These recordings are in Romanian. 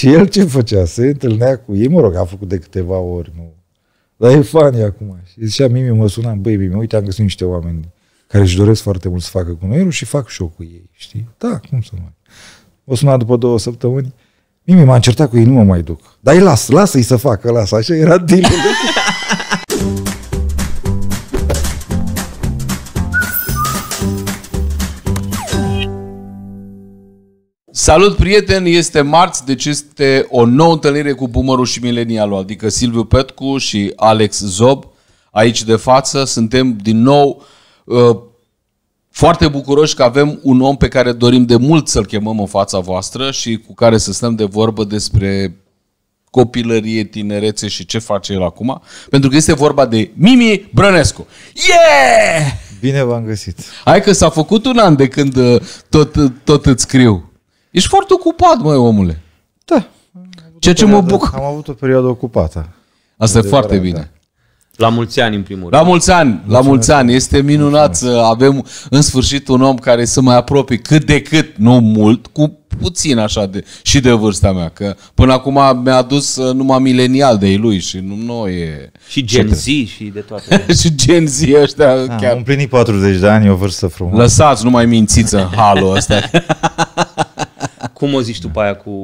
Și el ce făcea? Se întâlnea cu ei, mă rog, a făcut de câteva ori, nu. Dar e fani acum. Și zicea, Mimi, mă sunam, băi, Mimi, uite, am găsit niște oameni care își doresc foarte mult să facă cu noi, și fac și eu cu ei, știi? Da, cum să nu. O suna după două săptămâni, Mimi m-a încertat cu ei, nu mă mai duc. Dar îi las, lasă-i să facă, lasă. Așa era deal Salut, prieteni! Este marți, deci este o nouă întâlnire cu Bumărul și Milenialul, adică Silviu Petcu și Alex Zob, aici de față. Suntem din nou uh, foarte bucuroși că avem un om pe care dorim de mult să-l chemăm în fața voastră și cu care să stăm de vorbă despre copilărie, tinerețe și ce face el acum, pentru că este vorba de Mimi Brănescu. Yeah! Bine v-am găsit! Hai că s-a făcut un an de când uh, tot, tot îți scriu. Ești foarte ocupat, măi, omule. Da. Ceea ce perioadă, mă bucur. Am avut o perioadă ocupată. Asta e foarte bine. La mulți ani, în primul rând. La mulți ani, Mulțumesc. la mulți ani. Este minunat Mulțumesc. să avem în sfârșit un om care să mai apropie cât de cât, nu mult, cu puțin așa de, și de vârsta mea. Că până acum mi-a adus uh, numai milenial de ei lui și nu, nu e... Și Gen Z și de toate. și Gen Z ăștia da, chiar... Am împlinit 40 de ani, o vârstă frumoasă. Lăsați, nu mai mințiți în halul ăsta. Cum o zici tu pe aia cu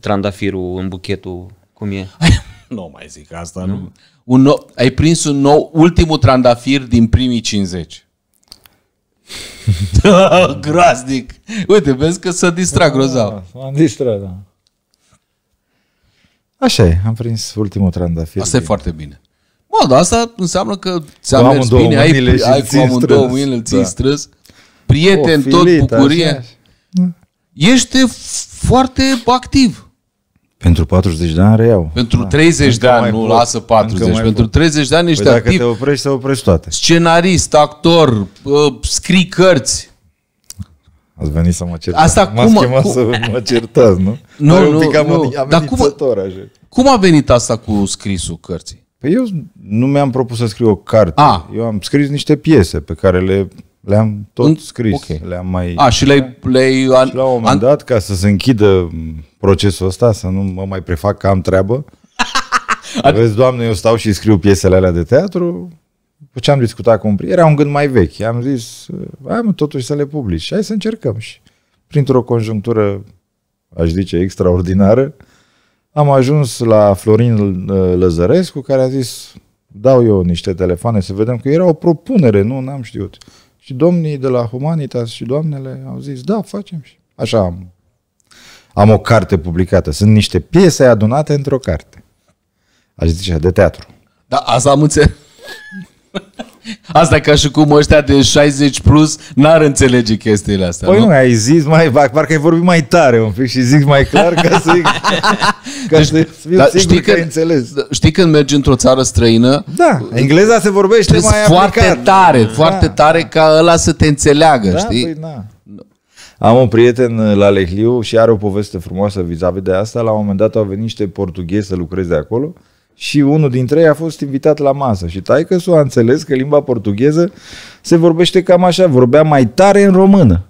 trandafirul în buchetul? Cum e? nu mai zic asta. Nu? nu. Un nou, ai prins un nou, ultimul trandafir din primii 50. Groaznic! Uite, vezi că s-a distrat grozav. Ah, am distrat, da. Așa e, am prins ultimul trandafir. Asta e foarte bine. Bă, dar asta înseamnă că ți-a mers bine, ai, ai cu amândouă mâinile, îl ții da. strâns, Prieteni, tot bucurie. Așa, așa este foarte activ. Pentru 40 de ani reiau. Pentru da. 30 de ani, nu pot. lasă 40. Pentru 30 de ani ești păi activ. dacă te oprești, te oprești toate. Scenarist, actor, uh, scrii cărți. Ați venit să mă certați. Asta M-ați cum, chemat cum... să mă certați, nu? Nu, nu, un pic nu. Dar cum, așa. cum a venit asta cu scrisul cărții? Păi eu nu mi-am propus să scriu o carte. A. Ah. Eu am scris niște piese pe care le le-am tot în... scris. Okay. Le-am mai... A, și le-ai... le-ai an... Și la un moment an... dat, ca să se închidă procesul ăsta, să nu mă mai prefac că am treabă, Ad... vezi, doamne, eu stau și scriu piesele alea de teatru, după ce am discutat cu un prieten, era un gând mai vechi. Am zis, hai mă, totuși să le publici. Hai să încercăm. Și printr-o conjunctură, aș zice, extraordinară, am ajuns la Florin uh, Lăzărescu, care a zis, dau eu niște telefoane să vedem, că era o propunere, nu, n-am știut. Și domnii de la Humanitas și doamnele au zis, da, facem și. Așa am. Am o carte publicată. Sunt niște piese adunate într-o carte. Aș zice, de teatru. Da, asta am înțeles. Asta ca și cum ăștia de 60 plus n-ar înțelege chestiile astea, Păi nu, ai zis mai, parcă ai vorbit mai tare un pic și zic mai clar ca să, ca deci, să fiu dar știi că, că ai înțeles. Da, știi când mergi într-o țară străină? Da, engleza se vorbește mai foarte aplicat. tare, da. foarte da. tare ca ăla să te înțeleagă, da, știi? Păi, da. Am un prieten uh, la Lehliu și are o poveste frumoasă vis-a-vis de asta. La un moment dat au venit niște portughezi să lucreze acolo și unul dintre ei a fost invitat la masă și taică s-o a înțeles că limba portugheză se vorbește cam așa, vorbea mai tare în română.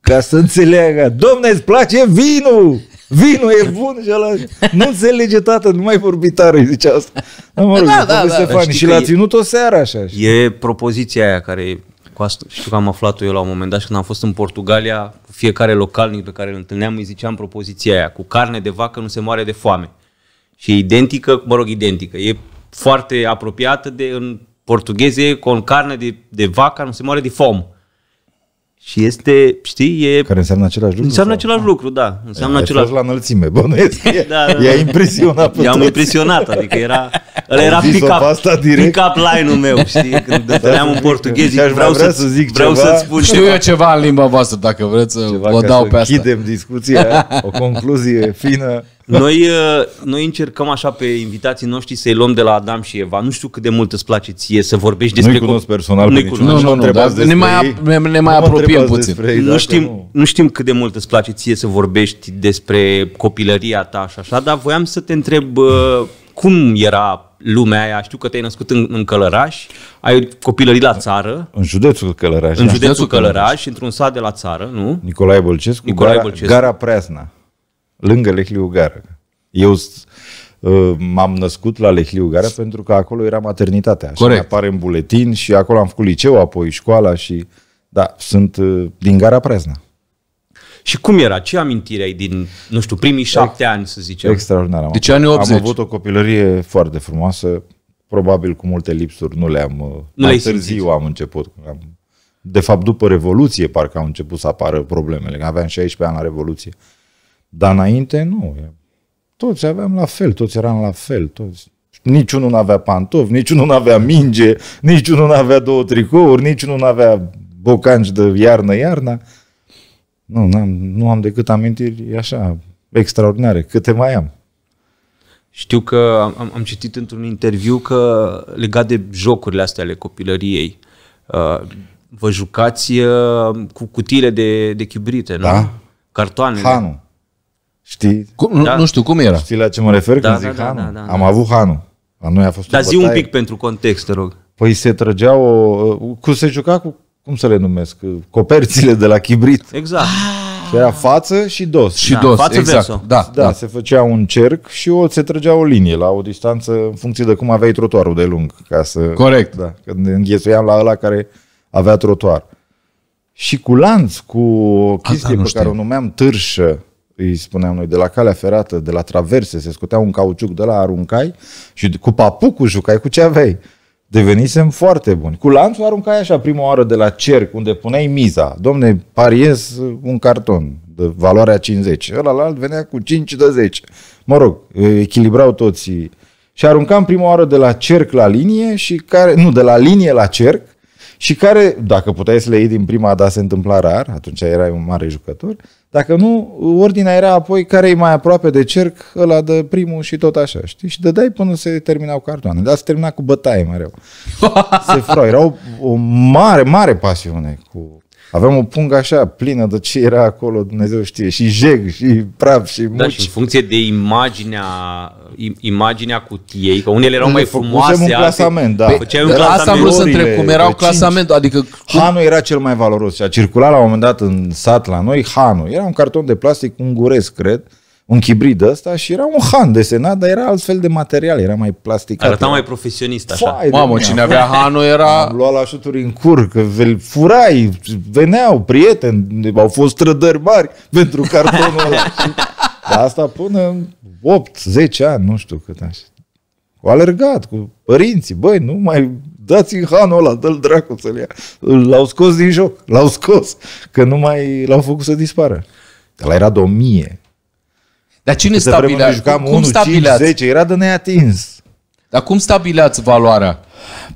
Ca să înțeleagă, domne, îți place vinul! Vinul e bun și ăla nu înțelege tată, nu mai vorbi tare, zice asta. Da, mă rog, da, da, da, da. Și l-a ținut o seară așa. Știi? E propoziția aia care cu asta, știu că am aflat-o eu la un moment dat și când am fost în Portugalia, fiecare localnic pe care îl întâlneam îi ziceam propoziția aia, cu carne de vacă nu se moare de foame și e identică, mă rog, identică. E foarte apropiată de, în portugheze, cu carne de, de vaca, nu se moare de fom. Și este, știi, e... Care înseamnă același lucru? Înseamnă sau? același ah. lucru, da. Înseamnă e, același... la înălțime, bănuiesc. da, da, da. a impresionat I-am impresionat, adică era... Ăla era pick-up, pick line-ul meu, știi? Când întâlneam da, în portughezi, vreau, vreau să, să zic vreau ceva. să spun Știu ceva. eu ceva în limba voastră, dacă vreți să vă dau pe asta. discuția, o concluzie fină. Noi, uh, noi încercăm așa pe invitații noștri să-i luăm de la Adam și Eva. Nu știu cât de mult îți place ție să vorbești despre... Nu-i cunosc personal nu-i cunosc. Nu, nu, nu, dar ne mai, ne, ne mai apropiem puțin. Ei, nu, știm, nu. nu știm cât de mult îți place ție să vorbești despre copilăria ta și așa, dar voiam să te întreb uh, cum era lumea aia? Știu că te-ai născut în, în Călăraș, ai copilării la țară. În județul Călăraș. În da. județul Călăraș, Călăraș într-un sat de la țară, nu? Nicolae Bolcescu, Nicolae gara, gara Preasna lângă Lehliu Gara. Eu uh, m-am născut la Lehliu Gara pentru că acolo era maternitatea. Așa Corect. apare în buletin și acolo am făcut liceu, apoi școala și... Da, sunt uh, din Gara Prezna. Și cum era? Ce amintire ai din, nu știu, primii șapte ani, să zicem? Extraordinar. Am deci anii 80. Am avut o copilărie foarte frumoasă, probabil cu multe lipsuri nu le-am... Uh, nu mai le târziu simțit. am început. Am, de fapt, după Revoluție, parcă au început să apară problemele. Aveam 16 ani la Revoluție. Dar înainte nu. Toți aveam la fel, toți eram la fel, toți. Niciunul nu avea pantofi, niciunul nu avea minge, niciunul nu avea două tricouri, niciunul nu avea bocanci de iarnă-iarna. Nu, am nu am decât amintiri așa extraordinare, câte mai am. Știu că am, am citit într-un interviu că legat de jocurile astea ale copilăriei, uh, vă jucați uh, cu cutiile de, de chibrite, nu? Da. Cartoanele. Hanul. Știi? Cum, da. Nu știu, cum era? Știi la ce mă refer da, când da, zic da, Hanu? Da, da, da. Am avut Hanu. La noi a fost Dar zi un pic pentru context, te rog. Păi se trăgeau, o, cu se juca cu, cum să le numesc, coperțile de la chibrit. Exact. Și ah. era față și dos. Și da, dos, față exact. Verso. Da, da, da, se făcea un cerc și o, se trăgea o linie la o distanță în funcție de cum aveai trotuarul de lung. Ca să, Corect. Da, când înghesuiam la ăla care avea trotuar. Și cu lanț, cu o chestie Asta pe știu. care o numeam târșă, îi spuneam noi, de la calea ferată, de la traverse, se scotea un cauciuc de la aruncai și cu papucul jucai cu ce aveai. Devenisem foarte buni. Cu lanțul aruncai așa prima oară de la cerc, unde puneai miza. Domne, pariez un carton de valoarea 50. Ăla la alt venea cu 5 de 10. Mă rog, echilibrau toți. Și aruncam prima oară de la cerc la linie și care, nu, de la linie la cerc și care, dacă puteai să le iei din prima, dar se întâmpla rar, atunci erai un mare jucător, dacă nu, ordinea era apoi care e mai aproape de cerc, ăla de primul și tot așa, știi? Și dădeai până se terminau cartoane. Dar se termina cu bătaie mereu. Se frau. Era o, o mare, mare pasiune cu Aveam o pungă așa, plină de ce era acolo, Dumnezeu știe, și jeg, și praf, și da, muci. Da, și în funcție de imaginea imaginea cutiei, că unele erau mai frumoase. un clasament, da. Pe, un clasament. Asta am vrut să întreb, cum erau clasament, adică... Cum... Hanu era cel mai valoros și a circulat la un moment dat în sat la noi, Hanu. Era un carton de plastic unguresc, cred, uh, un chibrid ăsta și era un Han desenat, dar era altfel de material, era mai plastic. Arăta mai profesionist așa. Fai Mamă, cine avea Hanul era... Am luat la șuturi în cur, că furai, veneau prieteni, au fost trădări mari pentru cartonul ăla. Dar asta până 8-10 ani, nu știu cât așa. Cu alergat, cu părinții, băi, nu mai dați în hanul ăla, dă-l dracu să-l ia. L-au scos din joc, l-au scos, că nu mai l-au făcut să dispară. La era de 1000, dar cine Câte stabilea? Jucam cum, 1, stabileați? 5, 10, era de neatins. Dar cum stabileați valoarea?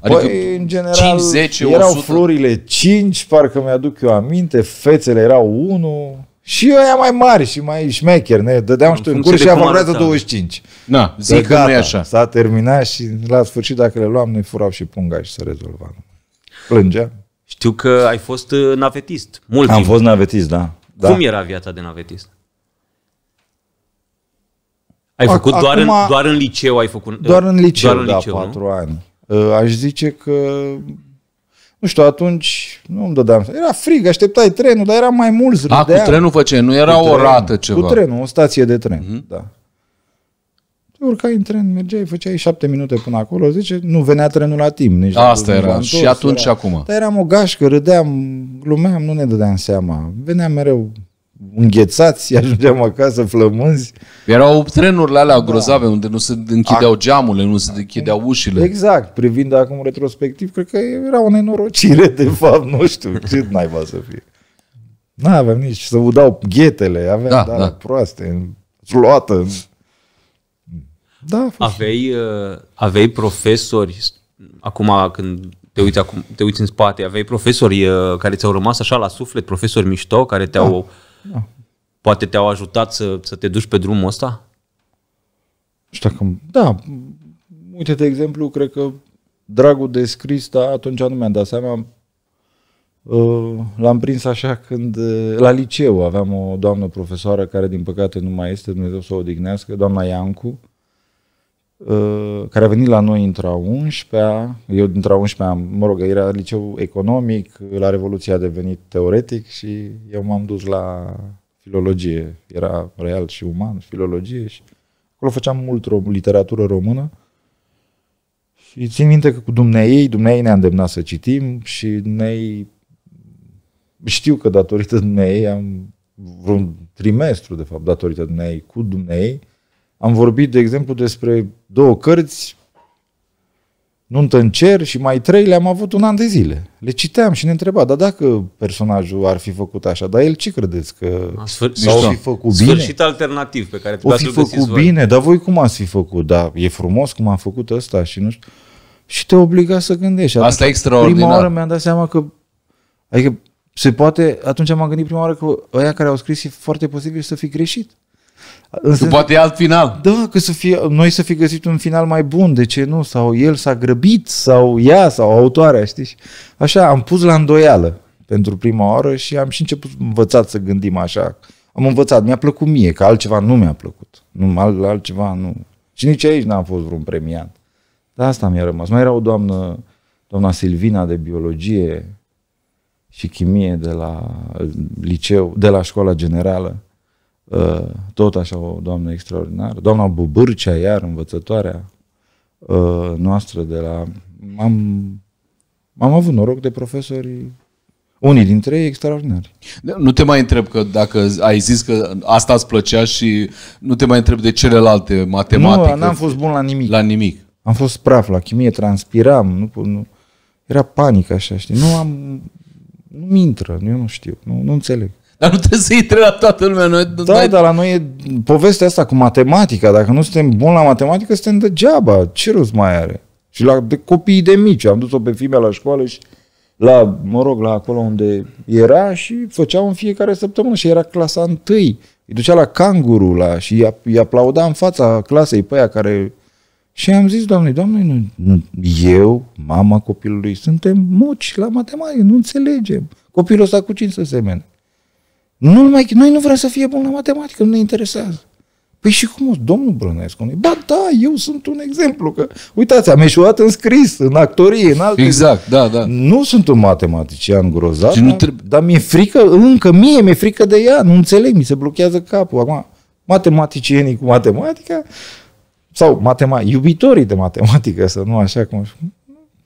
Adică păi, în general, 5, 10, erau 100. florile 5, parcă mi-aduc eu aminte, fețele erau 1, și eu mai mari și mai șmecher, ne dădeam știu în curs și am valorează 25. Na, zic că nu e așa. S-a terminat și la sfârșit dacă le luam ne furau și punga și se rezolva. Plângea. Știu că ai fost uh, navetist mult Am timp. fost navetist, da. da. Cum era viața de navetist? Ai făcut Acum, doar, în, doar în liceu? ai făcut Doar uh, în liceu, doar în da, liceu da, patru ani. Uh, aș zice că, nu știu, atunci nu îmi dădeam. Era frig, așteptai trenul, dar era mai mulți. A, cu trenul făceai, nu era cu o rată ceva. Cu trenul, o stație de tren, mm-hmm. da. Te urcai în tren, mergeai, făceai șapte minute până acolo, zice, nu venea trenul la timp. Nici Asta era, întors, și atunci era. și acum. Dar eram o gașcă, râdeam, glumeam, nu ne dădeam seama. Veneam mereu înghețați, ajungeam acasă flămânzi. Erau trenuri la alea grozave da. unde nu se închideau Ac- geamurile, nu se închideau ușile. Exact, privind acum retrospectiv, cred că era o nenorocire de fapt, nu știu, cât naiba să fie. Nu aveam nici să udau ghetele, aveam da, da. proaste, luată. Da, aveai, uh, aveai profesori, acum când te uiți, acum, te uiți în spate, aveai profesori uh, care ți-au rămas așa la suflet, profesori mișto, care te-au... Da da. Poate te-au ajutat să, să te duci pe drumul ăsta? Știu dacă... Da. Uite, de exemplu, cred că dragul de scris, da, atunci nu mi-am dat seama. Uh, l-am prins așa când, uh, la liceu, aveam o doamnă profesoară care din păcate nu mai este, Dumnezeu să o odihnească, doamna Iancu, Uh, care a venit la noi într-a 11-a, eu dintr a 11-a, mă rog, era liceu economic, la Revoluție a devenit teoretic și eu m-am dus la filologie. Era real și uman, filologie și acolo făceam mult rom- literatură română și țin minte că cu dumneei, dumneai ne-a îndemnat să citim și dumneei știu că datorită dumneai am vreun trimestru, de fapt, datorită dumneai cu dumneai am vorbit, de exemplu, despre două cărți, Nuntă în cer și mai trei le-am avut un an de zile. Le citeam și ne întreba, dar dacă personajul ar fi făcut așa, dar el ce credeți că A, fi făcut bine? Sfârșit alternativ pe care să-l găsiți făcut bine, dar voi cum ați fi făcut? Da, e frumos cum am făcut ăsta și nu știu. Și te obliga să gândești. Atunci, Asta e extraordinar. Prima oară mi-am dat seama că adică se poate, atunci m-am gândit prima oară că ăia care au scris e foarte posibil să fi greșit. În sens... Poate e alt final. Da, că să fie, noi să fi găsit un final mai bun, de ce nu? Sau el s-a grăbit, sau ea, sau autoarea, știi? Așa, am pus la îndoială pentru prima oară și am și început învățat să gândim așa. Am învățat, mi-a plăcut mie, că altceva nu mi-a plăcut. Nu, alt, altceva nu. Și nici aici n am fost vreun premiat. Dar asta mi-a rămas. Mai era o doamnă, doamna Silvina de biologie și chimie de la liceu, de la școala generală Uh, tot așa o doamnă extraordinară, doamna Bubârcea, iar învățătoarea uh, noastră de la... Am, am avut noroc de profesori unii dintre ei extraordinari. Nu te mai întreb că dacă ai zis că asta îți plăcea și nu te mai întreb de celelalte matematică. Nu, n-am fost bun la nimic. La nimic. Am fost praf la chimie, transpiram, nu, nu era panică așa, știi? Nu am nu mi intră, eu nu știu, nu, nu înțeleg. Dar nu trebuie să intre la toată lumea. Noi, da, noi... dar la noi e povestea asta cu matematica. Dacă nu suntem buni la matematică, suntem degeaba. Ce rost mai are? Și la de copiii de mici. Am dus-o pe fimea la școală și la, mă rog, la acolo unde era și făceau în fiecare săptămână și era clasa întâi. Îi ducea la canguru la, și îi aplauda în fața clasei pe aia care... Și am zis, doamne, doamne, nu, eu, mama copilului, suntem moci la matematică, nu înțelegem. Copilul ăsta cu cine să semene? Nu mai, noi nu vrem să fie bun la matematică, nu ne interesează. Păi și cum, domnul Brănescu? Ba da, eu sunt un exemplu, că uitați, am ieșuat în scris, în actorie, în alte... Exact, da, da. Nu sunt un matematician grozat nu trebuie... dar mi-e frică, încă mie mi-e frică de ea, nu înțeleg, mi se blochează capul. Acum, matematicienii cu matematica, sau matema- iubitorii de matematică, să nu așa cum...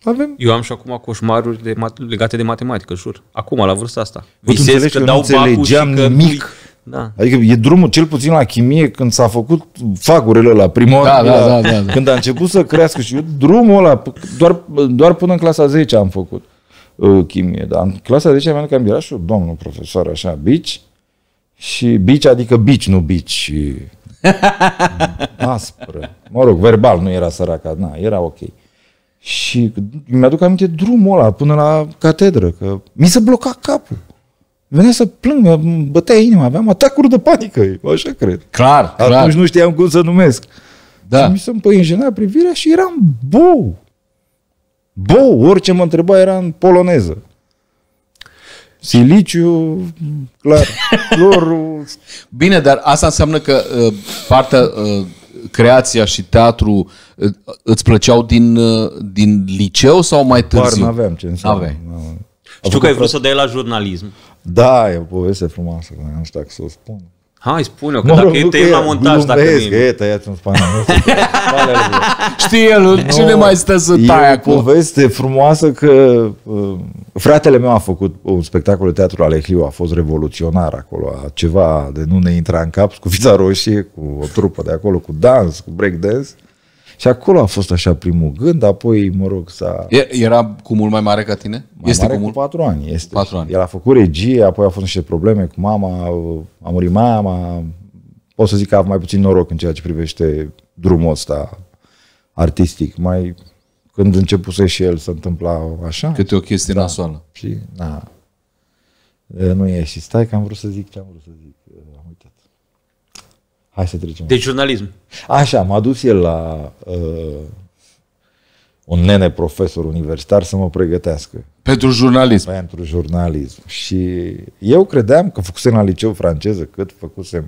Avem... Eu am și acum coșmaruri de, legate de matematică, jur. Acum, la vârsta asta. Visez că, că dau înțelegeam și că nimic. Că... Da. Adică e drumul, cel puțin la chimie, când s-a făcut facurile la prima da, da, da, da, da. când a început să crească și eu drumul ăla, doar, doar până în clasa 10 am făcut uh, chimie, dar în clasa 10 am că am și eu, domnul profesor, așa, bici, și bici, adică bici, nu bici, aspră. Mă rog, verbal nu era săraca, na, era ok. Uh, și mi-aduc aminte drumul ăla până la catedră, că mi se bloca capul. Venea să plâng, mă bătea inima, aveam atacuri de panică, așa cred. Clar, Atunci clar. Atunci nu știam cum să numesc. Da. Și mi se împăinjenea privirea și eram bou. Bou, orice mă întreba era în poloneză. Siliciu, clar, clorul. Bine, dar asta înseamnă că uh, partea uh, creația și teatru îți plăceau din, din liceu sau mai târziu? Doar n-aveam ce înseamnă. Aveai. Știu că ai vrut să dai la jurnalism. Da, e o poveste frumoasă, nu știu dacă să o spun. Hai, spune-o, că mă dacă e tăiem la montaj, dacă nu e... tăiați un spană. Știi el, cine mai stă să tai acum? E o poveste frumoasă că uh, fratele meu a făcut un spectacol de teatru al Ehliu, a fost revoluționar acolo, a ceva de nu ne intra în cap, cu vița roșie, cu o trupă de acolo, cu dans, cu breakdance. Și acolo a fost așa primul gând, apoi, mă rog, s-a... Era cu mult mai mare ca tine? Mai este mare cu, mult? cu patru ani. Este. Patru ani. El a făcut regie, apoi a fost niște probleme cu mama, a murit mama. Pot să zic că a mai puțin noroc în ceea ce privește drumul ăsta artistic. Mai când începuse și el să întâmpla așa. Câte o chestie da. nasoală. Și, da. Nu e și stai că am vrut să zic ce am vrut să zic. Hai să trecem. De jurnalism. Așa, m-a dus el la uh, un nene profesor universitar să mă pregătească. Pentru jurnalism. Pentru jurnalism. Și eu credeam că făcusem la liceu franceză cât făcusem.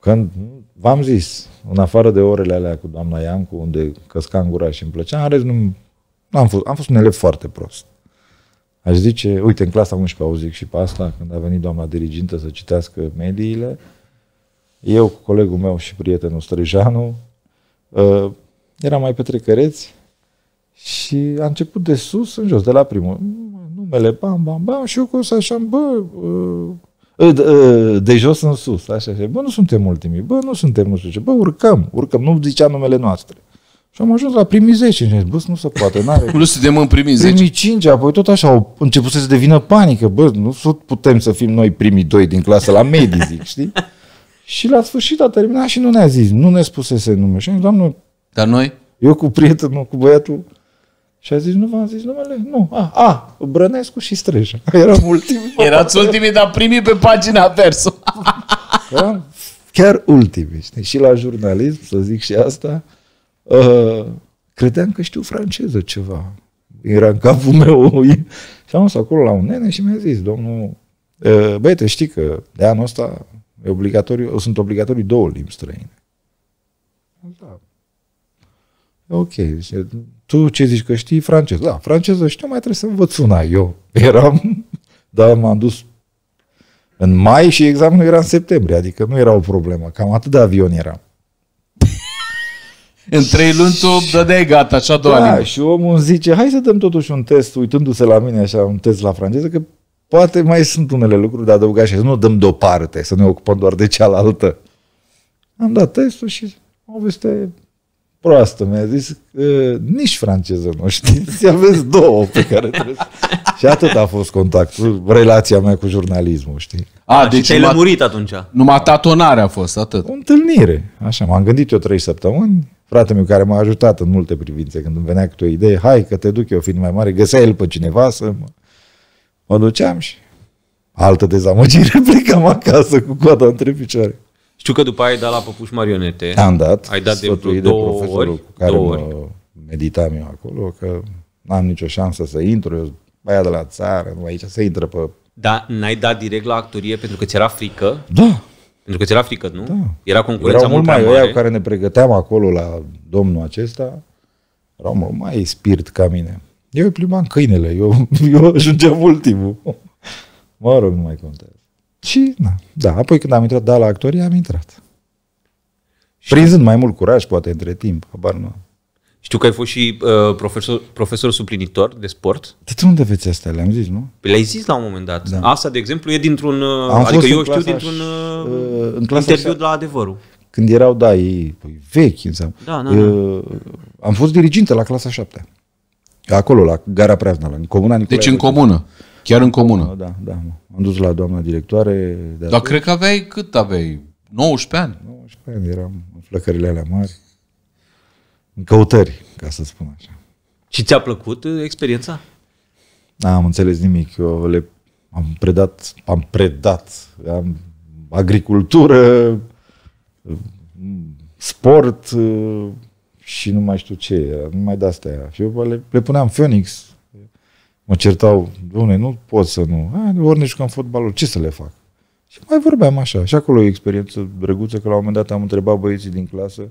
Când v-am zis, în afară de orele alea cu doamna Iancu, unde în gura și îmi plăcea, în rest nu, am, fost, am fost un elev foarte prost. Aș zice, uite, în clasa 11 auzic și pe asta, când a venit doamna dirigintă să citească mediile, eu cu colegul meu și prietenul Străjanu, uh, ă, eram mai petrecăreți și a început de sus în jos, de la primul. Numele, bam, bam, bam, și eu cu să așa, bă, uh, de jos în sus, așa, așa, bă, nu suntem ultimii, bă, nu suntem, nu știu ce, bă, urcăm, urcăm, nu zicea numele noastre. Și am ajuns la primii 10 și bă, nu se poate, n-are. nu suntem în primii 10. Primii 5, apoi tot așa, au început să se devină panică, bă, nu putem să fim noi primii doi din clasă la medii, zic, știi? Și la sfârșit a terminat și nu ne-a zis, nu ne spusese numele. Și am zis, doamnă, Dar noi? eu cu prietenul, cu băiatul, și a zis, nu v-am zis numele? Nu. A, a Brănescu și Streja. Era ultimii. Erați ultimii, dar primii pe pagina versul. Eram da? chiar ultimii. Știi? Și la jurnalism, să zic și asta, uh, credeam că știu franceză ceva. Era în capul meu. și am acolo la un nene și mi-a zis, domnul, uh, băiete, știi că de anul ăsta E obligatoriu, sunt obligatorii două limbi străine. Da. Ok, zice, tu ce zici că știi franceză? Da, franceză știu, mai trebuie să învăț una. Eu eram, dar m-am dus în mai și examenul era în septembrie, adică nu era o problemă, cam atât de avion era. în trei luni tu dădeai gata, așa doua da, și omul zice, hai să dăm totuși un test, uitându-se la mine așa, un test la franceză, că Poate mai sunt unele lucruri de adăugat și să nu dăm deoparte, să ne ocupăm doar de cealaltă. Am dat testul și o veste proastă mi-a zis că nici franceză nu știți, aveți două pe care trebuie să... Și atât a fost contactul, relația mea cu jurnalismul, știi? A, a ah, deci ai lămurit atunci. Numai tatonare a fost, atât. O întâlnire, așa, m-am gândit eu trei săptămâni, fratele meu care m-a ajutat în multe privințe, când îmi venea câte o idee, hai că te duc eu fiind mai mare, găseai el pe cineva să mă Mă duceam și altă dezamăgire, plecam acasă cu coada între picioare. Știu că după aia ai dat la păpuși marionete. Am dat. Ai dat de două, profesorul ori, cu care două ori. Mă meditam eu acolo, că n-am nicio șansă să intru, eu aia de la țară, nu aici să intră pe... Da, n-ai dat direct la actorie pentru că ți-era frică? Da. Pentru că ți-era frică, nu? Da. Era concurența erau mult mai mare. Erau care ne pregăteam acolo la domnul acesta, erau mult mai spirit ca mine. Eu îi plimbam câinele, eu, eu ajungeam ultimul. Mă rog, nu mai contează. Și, na, da, apoi când am intrat, da, la actorie, am intrat. Și... Prinzând mai mult curaj, poate, între timp, habar nu știu că ai fost și uh, profesor, profesor suplinitor de sport. De unde veți asta? Le-am zis, nu? Păi le-ai zis la un moment dat. Da. Asta, de exemplu, e dintr-un... Uh, am adică eu știu dintr-un uh, uh, în interviu de la adevărul. Când erau, da, ei păi, vechi, înseamnă. Da, da, da. Uh, am fost diriginte la clasa șaptea. Acolo, la Gara Preazna, la Comuna Nicolae. Deci în comună. Chiar în comună. Da, da. da. Am dus la doamna directoare. De Dar atunci. cred că aveai cât aveai? 19 ani? 19 ani, eram în flăcările alea mari. În căutări, ca să spun așa. Și ți-a plăcut uh, experiența? N-am înțeles nimic. Eu le, am predat, am predat am agricultură, sport, uh, și nu mai știu ce era, mai de-astea Și eu le, le puneam Phoenix, mă certau, domne, nu pot să nu, Hai, ori ne jucăm fotbalul, ce să le fac? Și mai vorbeam așa. Și acolo e o experiență drăguță că la un moment dat am întrebat băieții din clasă,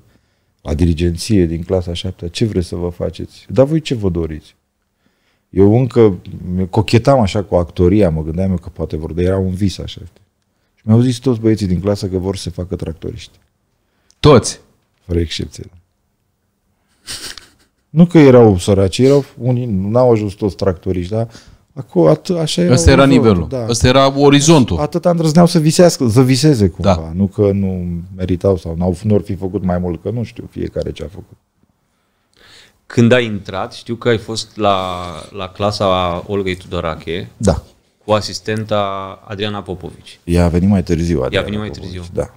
la dirigenție din clasa 7 ce vreți să vă faceți? Dar voi ce vă doriți? Eu încă cochetam așa cu actoria, mă gândeam eu că poate vor, dar era un vis așa. Și mi-au zis toți băieții din clasă că vor să se facă tractoriști. Toți? Fără excepție. Nu că erau săraci, erau unii, n-au ajuns toți tractoriști, da? Acu, at, așa era Asta era nivelul, da. asta era orizontul. Atât îndrăzneau să visească, să viseze cumva, da. nu că nu meritau sau n-au, nu ar fi făcut mai mult, că nu știu fiecare ce a făcut. Când ai intrat, știu că ai fost la, la clasa Olgei Tudorache. Da. Cu asistenta Adriana Popovici. Ea a venit mai târziu, Adriana Ea a venit mai Popovici, Da.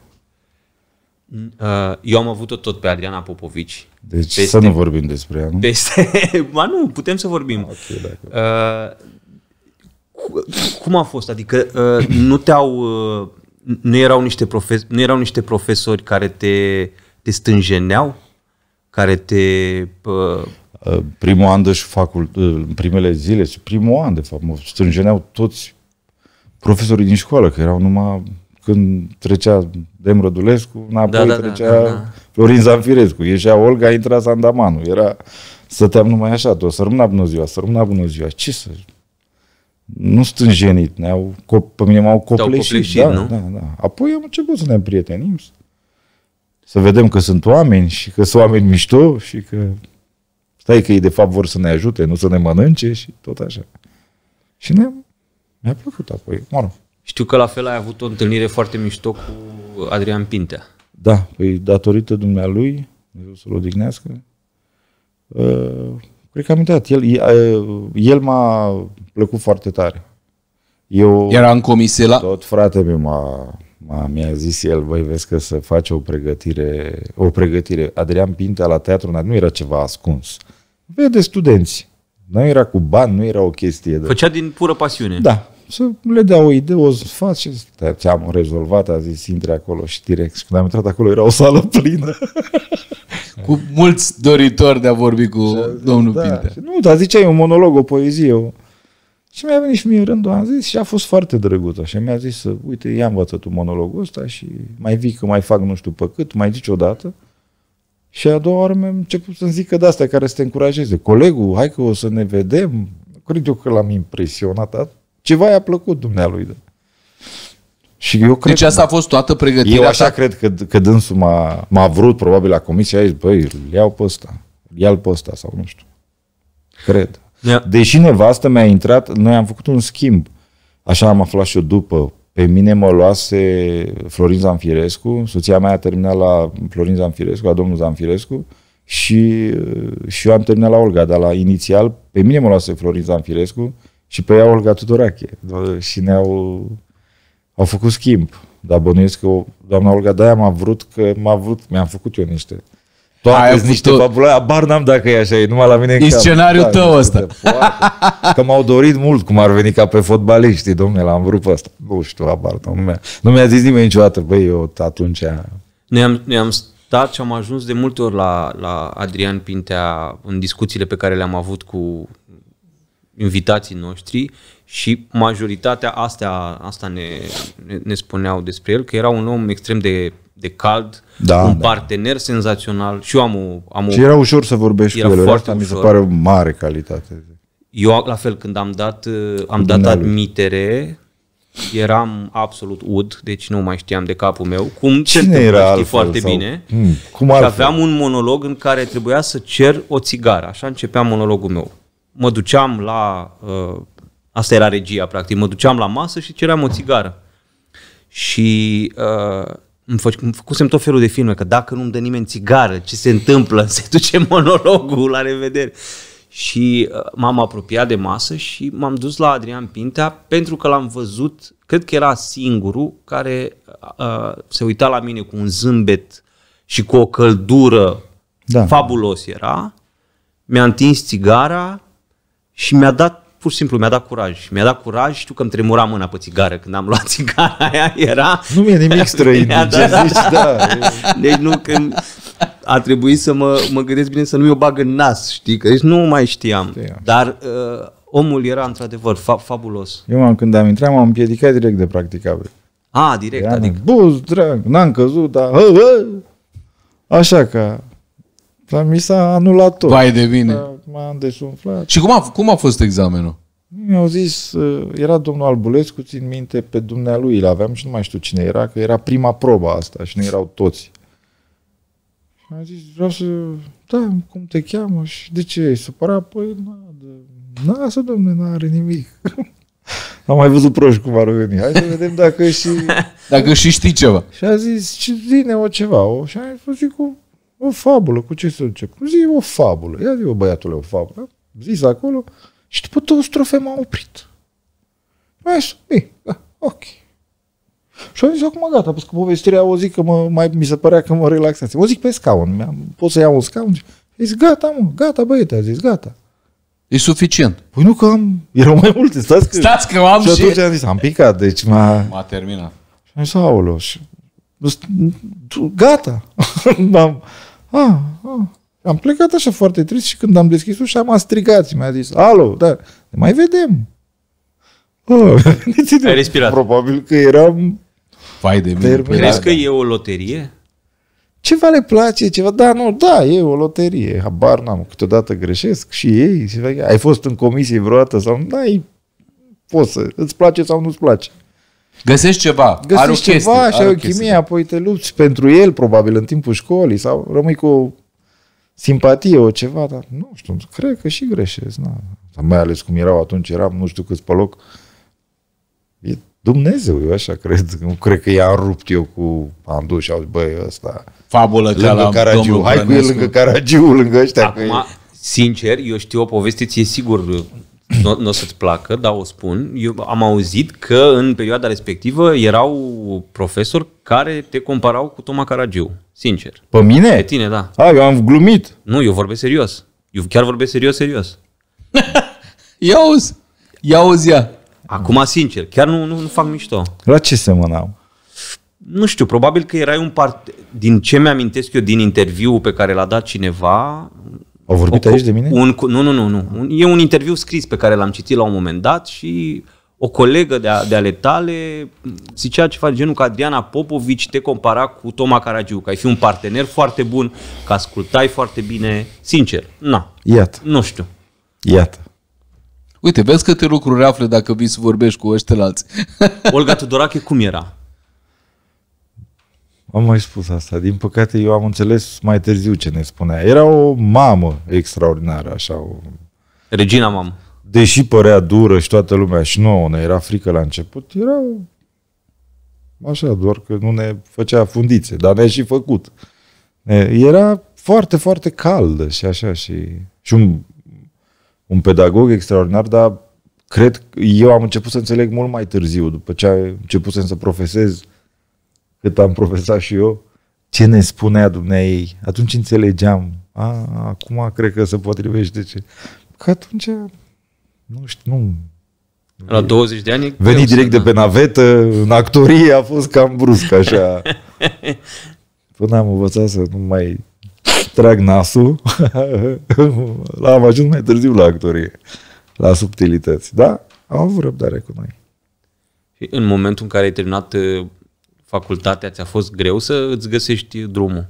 Mm. Uh, eu am avut-o tot pe Adriana Popovici. Deci peste, să nu vorbim despre ea, nu? Peste, ba nu, putem să vorbim. Okay, uh, cum a fost? Adică uh, nu te-au... Uh, nu, erau niște profes, nu erau niște profesori care te, te stânjeneau? Care te... Uh, uh primul an de facult, uh, primele zile, primul an de fapt, mă stânjeneau toți profesorii din școală, că erau numai când trecea Dem Rădulescu, înapoi da, da, trecea da, da, da. Florin Zanfirescu, ieșea Olga, intra Sandamanu, era... Stăteam numai așa, tot, să rămână bună ziua, să rămână bună ziua. Ce să... Nu stânjenit, ne-au, cop... pe mine m-au copleșit. copleșit da, nu? da, da. Apoi am început să ne prietenim, să vedem că sunt oameni și că sunt oameni mișto și că stai că ei de fapt vor să ne ajute, nu să ne mănânce și tot așa. Și ne, mi-a plăcut apoi, mă rog. Știu că la fel ai avut o întâlnire foarte mișto cu Adrian Pintea. Da, păi datorită dumnealui, Dumnezeu să-l odihnească, uh, cred că am intrat. El, el m-a plăcut foarte tare. Eu, Era în comisie la... Tot fratele meu m-a, m-a, mi-a zis el, voi vezi că să face o pregătire, o pregătire. Adrian Pintea la teatru nu era ceva ascuns. Vede studenți. Nu era cu bani, nu era o chestie. De... Făcea din pură pasiune. Da, să le dea o idee, o face, ți-am rezolvat, a zis, intre acolo și direct. Și când am intrat acolo era o sală plină. cu mulți doritori de a vorbi cu și domnul da. Pinte. Nu, dar ziceai un monolog, o poezie. O... Și mi-a venit și mie în rândul, am zis și a fost foarte drăguț așa. Mi-a zis, uite, ia învățat tu monologul ăsta și mai vii că mai fac nu știu pe cât, mai zici odată. Și a doua oară mi am început să-mi zică de astea care să te încurajeze. Colegul, hai că o să ne vedem. Cred eu că l-am impresionat atât ceva i-a plăcut dumnealui. Da. Și eu cred deci asta a fost toată pregătirea Eu așa ta? cred că, că dânsul m-a, m-a vrut probabil la comisie, a zis, băi, îl iau pe ăsta, ia-l pe ăsta sau nu știu. Cred. Ia. Deși nevastă mi-a intrat, noi am făcut un schimb. Așa am aflat și eu după. Pe mine mă luase Florin Zanfirescu, soția mea a terminat la Florin Zanfirescu, la domnul Zanfirescu, și, și eu am terminat la Olga, dar la inițial pe mine mă luase Florin Zanfirescu, și pe ea Olga Tudorache. Da, și ne-au au făcut schimb. Dar bănuiesc că doamna Olga de m-a vrut, că m-a vrut, mi-am făcut eu niște toate sunt niște fabulare, abar n-am dacă e așa, e numai la mine E scenariul da, tău ăsta. Că m-au dorit mult cum ar veni ca pe fotbaliști, domne, l-am vrut pe ăsta. Nu știu, abar nu mi-a, nu mi-a zis nimeni niciodată, băi, eu atunci... Noi am, noi am stat și am ajuns de multe ori la, la Adrian Pintea în discuțiile pe care le-am avut cu invitații noștri și majoritatea astea, asta ne, ne, ne spuneau despre el, că era un om extrem de, de cald, da, un da. partener senzațional și eu am o... Am o și era ușor să vorbești era cu el, foarte asta ușor. mi se pare o mare calitate. Eu, la fel, când am dat, am dat admitere, eram absolut ud, deci nu mai știam de capul meu. Cum Cine era altfel, foarte sau... bine. Hmm, cum și altfel? aveam un monolog în care trebuia să cer o țigară. Așa începea monologul meu mă duceam la, uh, asta era regia practic, mă duceam la masă și ceream o țigară. Și uh, îmi fă, făcusem tot felul de filme, că dacă nu-mi dă nimeni țigară, ce se întâmplă? Se duce monologul, la revedere. Și uh, m-am apropiat de masă și m-am dus la Adrian Pintea pentru că l-am văzut, cred că era singurul care uh, se uita la mine cu un zâmbet și cu o căldură da. fabulos era. Mi-a întins țigara, și mi-a dat, pur și simplu, mi-a dat curaj. Mi-a dat curaj, știu că îmi tremura mâna pe țigară când am luat țigara aia, era... Nu mi-e nimic străin, mi ce zici, da. da. Deci nu, când a trebuit să mă, mă gândesc bine să nu mi-o bag în nas, știi, că deci nu mai știam. Știa. Dar uh, omul era într-adevăr fa- fabulos. Eu am, când am intrat m-am împiedicat direct de practicabil. A, direct, era adică... Buz, drag, n-am căzut, dar... Așa că dar mi s-a anulat tot. Vai de bine. Da, m-am desumflat. Și cum a, cum a fost examenul? Mi-au zis, uh, era domnul Albulescu, țin minte, pe dumnealui îl aveam și nu mai știu cine era, că era prima probă asta și nu erau toți. Și mi-a zis, vreau să... Da, cum te cheamă și de ce ai supărat? Păi, na, de... să domne, nu are nimic. Am mai văzut proști cum ar veni. Hai să vedem dacă și... dacă și știi ceva. Și a zis, zine o ceva. O? Și am zis, cu o fabulă, cu ce să încep? Zi o fabulă. Ia zi, bă, băiatule, o fabulă. Zis acolo și după două strofe m-am oprit. Așa, da, ok. Și am zis, acum gata, pentru că povestirea o zic că mă, mai, mi se părea că mă relaxați. O zic pe scaun, am pot să iau un scaun. Și zis, gata, mă, gata, băiete, a zis, gata. E suficient. Păi nu că am, erau mai multe, stați că... Stați că am și... atunci și... am zis, am picat, deci m-a... M-a terminat. Și am zis, aoleu, și... Gata. Ah, ah. Am plecat așa foarte trist și când am deschis ușa am strigat și mi-a zis, alo, da, ne mai vedem. Ah. Ai respirat. Probabil că eram Vai de mine. Păi da. Crezi că e o loterie? Ceva le place, ceva, da, nu, da, e o loterie, habar n-am, câteodată greșesc și ei, și ai fost în comisie vreodată sau nu, da, poți să, îți place sau nu-ți place. Găsești ceva, Găsești are o chestie, ceva și are o chimie, da. apoi te lupți pentru el, probabil, în timpul școlii sau rămâi cu simpatie, o ceva, dar nu știu, cred că și greșesc. Na. Dar mai ales cum erau atunci, eram nu știu câți pe loc. E Dumnezeu, eu așa cred. Nu cred că i-am rupt eu cu Andu și au băi, ăsta... Fabulă lângă ca Caragiu. Hai cu el lângă Caragiu, lângă ăștia. Acum, că e... sincer, eu știu o poveste, e sigur nu, o să-ți placă, dar o spun. Eu am auzit că în perioada respectivă erau profesori care te comparau cu Toma Caragiu, sincer. Pe mine? Pe tine, da. A, eu am glumit. Nu, eu vorbesc serios. Eu chiar vorbesc serios, serios. ia auzi, ia auzi ea. Acum, sincer, chiar nu, nu, nu fac mișto. La ce semănau? Nu știu, probabil că erai un part... Din ce mi-amintesc eu din interviul pe care l-a dat cineva, au vorbit o, aici de mine? Un, nu, nu, nu. nu. Un, e un interviu scris pe care l-am citit la un moment dat și o colegă de, a, de ale tale zicea ceva de genul că Adriana Popovici te compara cu Toma Caragiu, că ai fi un partener foarte bun, că ascultai foarte bine, sincer. Nu. Iată. Nu știu. Iată. Uite, vezi câte lucruri află dacă vii să vorbești cu ăștia alți. Olga Tudorache cum era? am mai spus asta. Din păcate, eu am înțeles mai târziu ce ne spunea. Era o mamă extraordinară, așa. O... Regina mamă. Deși părea dură și toată lumea și nouă ne era frică la început, era așa, doar că nu ne făcea fundițe, dar ne-a și făcut. Era foarte, foarte caldă și așa și, și un, un pedagog extraordinar, dar cred că eu am început să înțeleg mult mai târziu, după ce am început să profesez cât am profesat și eu, ce ne spunea dumneai ei. Atunci înțelegeam, a, acum cred că se potrivește ce. Că atunci, nu știu, nu... La 20 de ani... Venit direct de da. pe navetă, în actorie, a fost cam brusc, așa. Până am învățat să nu mai trag nasul, am ajuns mai târziu la actorie, la subtilități. Da, am avut răbdare cu noi. În momentul în care ai terminat facultatea, ți-a fost greu să îți găsești drumul?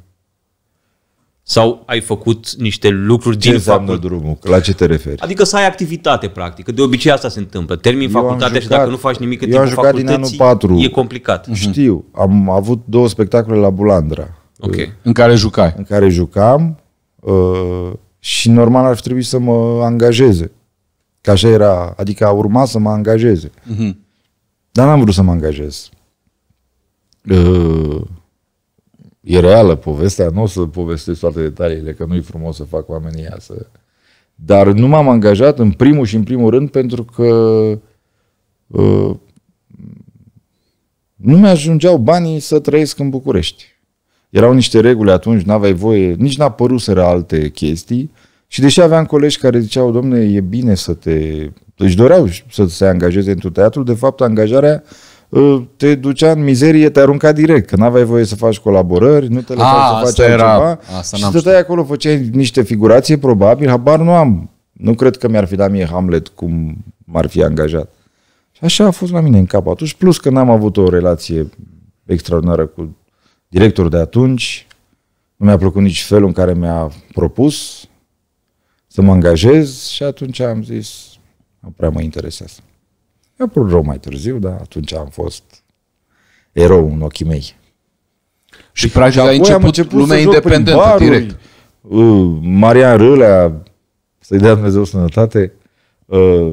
Sau ai făcut niște lucruri ce din facultate? drumul? La ce te referi? Adică să ai activitate, practic. de obicei asta se întâmplă. Termin eu facultatea și dacă nu faci nimic în timpul facultății, din anul 4. e complicat. Mhm. Știu. Am avut două spectacole la Bulandra. Okay. Uh, în care jucai. În care jucam uh, și normal ar fi trebuit să mă angajeze. Că așa era, adică a urma să mă angajeze. Uh-huh. Dar n-am vrut să mă angajez e reală povestea, nu o să povestesc toate detaliile, că nu-i frumos să fac oamenii ea să... Dar nu m-am angajat în primul și în primul rând pentru că uh, nu mi-ajungeau banii să trăiesc în București. Erau niște reguli atunci, n-aveai voie, nici n-apăruseră a alte chestii și deși aveam colegi care ziceau, domne, e bine să te... Își deci doreau să se angajeze într-un teatru, de fapt angajarea uh, te ducea în mizerie, te arunca direct, că n-aveai voie să faci colaborări, nu te lăsa să faci era, ceva. Asta și stăteai acolo, făceai niște figurație, probabil, habar nu am. Nu cred că mi-ar fi dat mie Hamlet cum m-ar fi angajat. Și așa a fost la mine în cap atunci, plus că n-am avut o relație extraordinară cu directorul de atunci, nu mi-a plăcut nici felul în care mi-a propus să mă angajez și atunci am zis, nu prea mă interesează. Eu pur rău mai târziu, dar atunci am fost erou în ochii mei. Și practic a început, început lumea independentă, baruri, direct. Uh, Marian Râlea, să-i dea Dumnezeu sănătate, uh,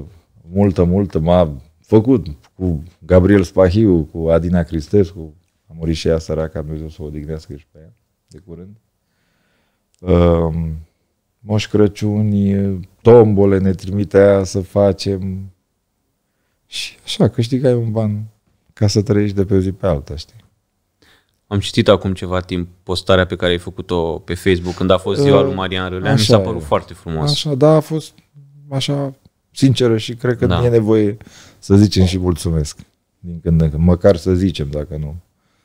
multă, multă m-a făcut cu Gabriel Spahiu, cu Adina Cristescu, a murit și ea săraca, Dumnezeu să o odihnească și pe ea, de curând. Uh, Moș Crăciuni, tombole ne trimitea să facem și așa, câștigai un ban ca să trăiești de pe zi pe alta, știi? Am citit acum ceva timp postarea pe care ai făcut-o pe Facebook când a fost ziua uh, lui Marian Râlea. Mi s-a părut e. foarte frumos. Așa, da, a fost așa sinceră și cred că da. e nevoie să zicem și mulțumesc din când în când. Măcar să zicem, dacă nu,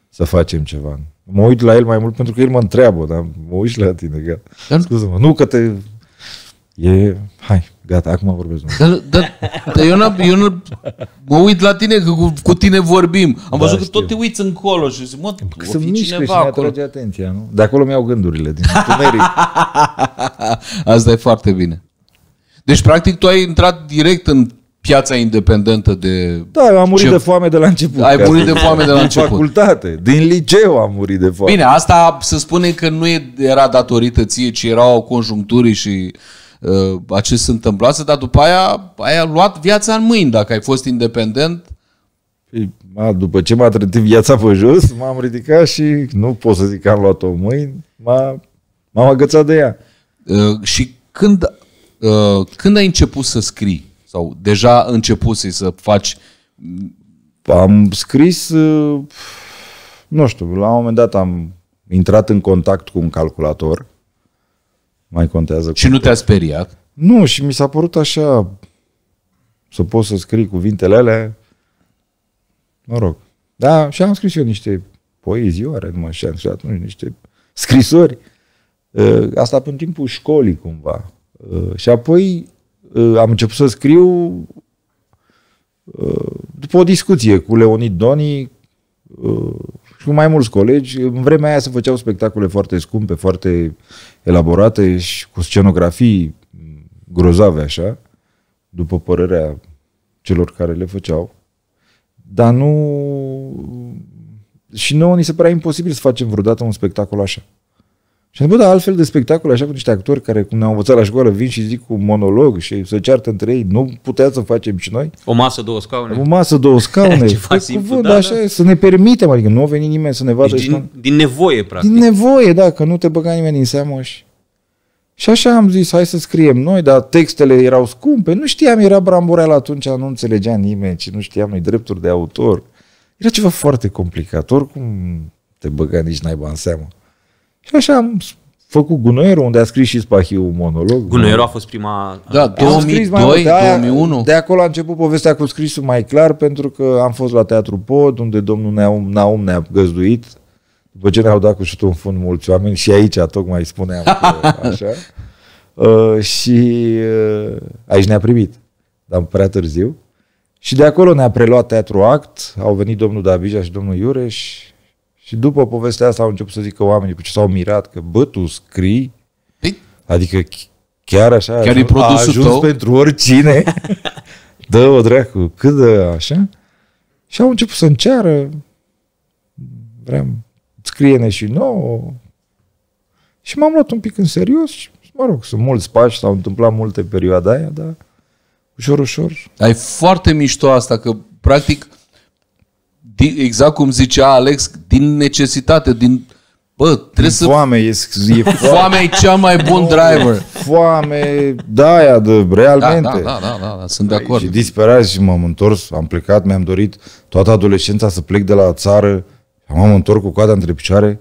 să facem ceva. Mă uit la el mai mult pentru că el mă întreabă, dar mă uit la tine. Că... Dar... Scuză-mă, nu că te... E... Hai, Gata, acum vorbesc. Dar, dar, dar eu, n- eu n- mă uit la tine, că cu, cu tine vorbim. Am da, văzut știu. că tot te uiți încolo și zic, mă, că să fi cineva și acolo. atenția, nu? De acolo mi-au gândurile din Asta e foarte bine. Deci, practic, tu ai intrat direct în piața independentă de... Da, am murit ce... de foame de la început. Ai murit de foame de la început. Din facultate, din liceu am murit de foame. Bine, asta să spune că nu era datorită ție, ci erau conjuncturii și Uh, acest întâmplase, dar după aia ai luat viața în mâini. Dacă ai fost independent, păi, a, după ce m-a trântit viața pe jos, m-am ridicat și nu pot să zic că am luat-o în mâini, m am agățat de ea. Uh, și când, uh, când ai început să scrii? Sau deja începusei să faci... Am scris, uh, nu știu, la un moment dat am intrat în contact cu un calculator mai contează. Și nu te-a speriat? Nu, și mi s-a părut așa să pot să scrii cuvintele alea. Mă rog. Da, și am scris eu niște poezii, nu mă știu, și atunci niște scrisori. Uh, asta pe timpul școlii, cumva. Uh, și apoi uh, am început să scriu după o discuție cu Leonid Doni, și cu mai mulți colegi. În vremea aia se făceau spectacole foarte scumpe, foarte elaborate și cu scenografii grozave așa, după părerea celor care le făceau. Dar nu... Și nouă ni se părea imposibil să facem vreodată un spectacol așa. Și am zis, bă, dar altfel de spectacol, așa cu niște actori care, cum ne-au învățat la școală, vin și zic cu monolog și se ceartă între ei, nu putea să facem și noi? O masă, două scaune. O masă, două scaune. fac păi simplu, cuvânt, da, așa, da. să ne permitem, adică nu a venit nimeni să ne vadă. Deci din, din nevoie, practic. Din nevoie, da, că nu te băga nimeni în seamă și... Și așa am zis, hai să scriem noi, dar textele erau scumpe, nu știam, era Bramburel atunci, nu înțelegea nimeni și nu știam noi drepturi de autor. Era ceva foarte complicat, oricum te băga nici naiba în seamă. Și așa am făcut Gunoierul, unde a scris și Spahiu monolog. Gunoierul a fost prima... Da, 2002, 2001. De acolo a început povestea cu scrisul mai clar, pentru că am fost la Teatru Pod, unde domnul Naum, Naum ne-a găzduit, după ce ne-au dat cu șutul în fund mulți oameni, și aici tocmai spuneam că, așa. Uh, și uh, aici ne-a primit, dar prea târziu. Și de acolo ne-a preluat Teatru Act, au venit domnul Davija și domnul Iureș, și după povestea asta au început să zică oamenii, pe păi ce s-au mirat, că bă, tu scrii, păi, adică chiar așa chiar ajuns, a ajuns tău? pentru oricine, dă-o dracu, cât de așa. Și au început să înceară, vreau, scrie-ne și nouă. Și m-am luat un pic în serios și, mă rog, sunt mulți pași, s-au întâmplat multe perioade aia, dar ușor, ușor. Ai foarte mișto asta, că practic exact cum zicea Alex, din necesitate, din... Bă, trebuie din să... Foame, e, e foame. foame e cea mai bun driver. Foame, da, aia, de, realmente. Da, da, da, da, da sunt de acord. Și disperat și m-am întors, am plecat, mi-am dorit toată adolescența să plec de la țară, m-am întors cu coada între picioare,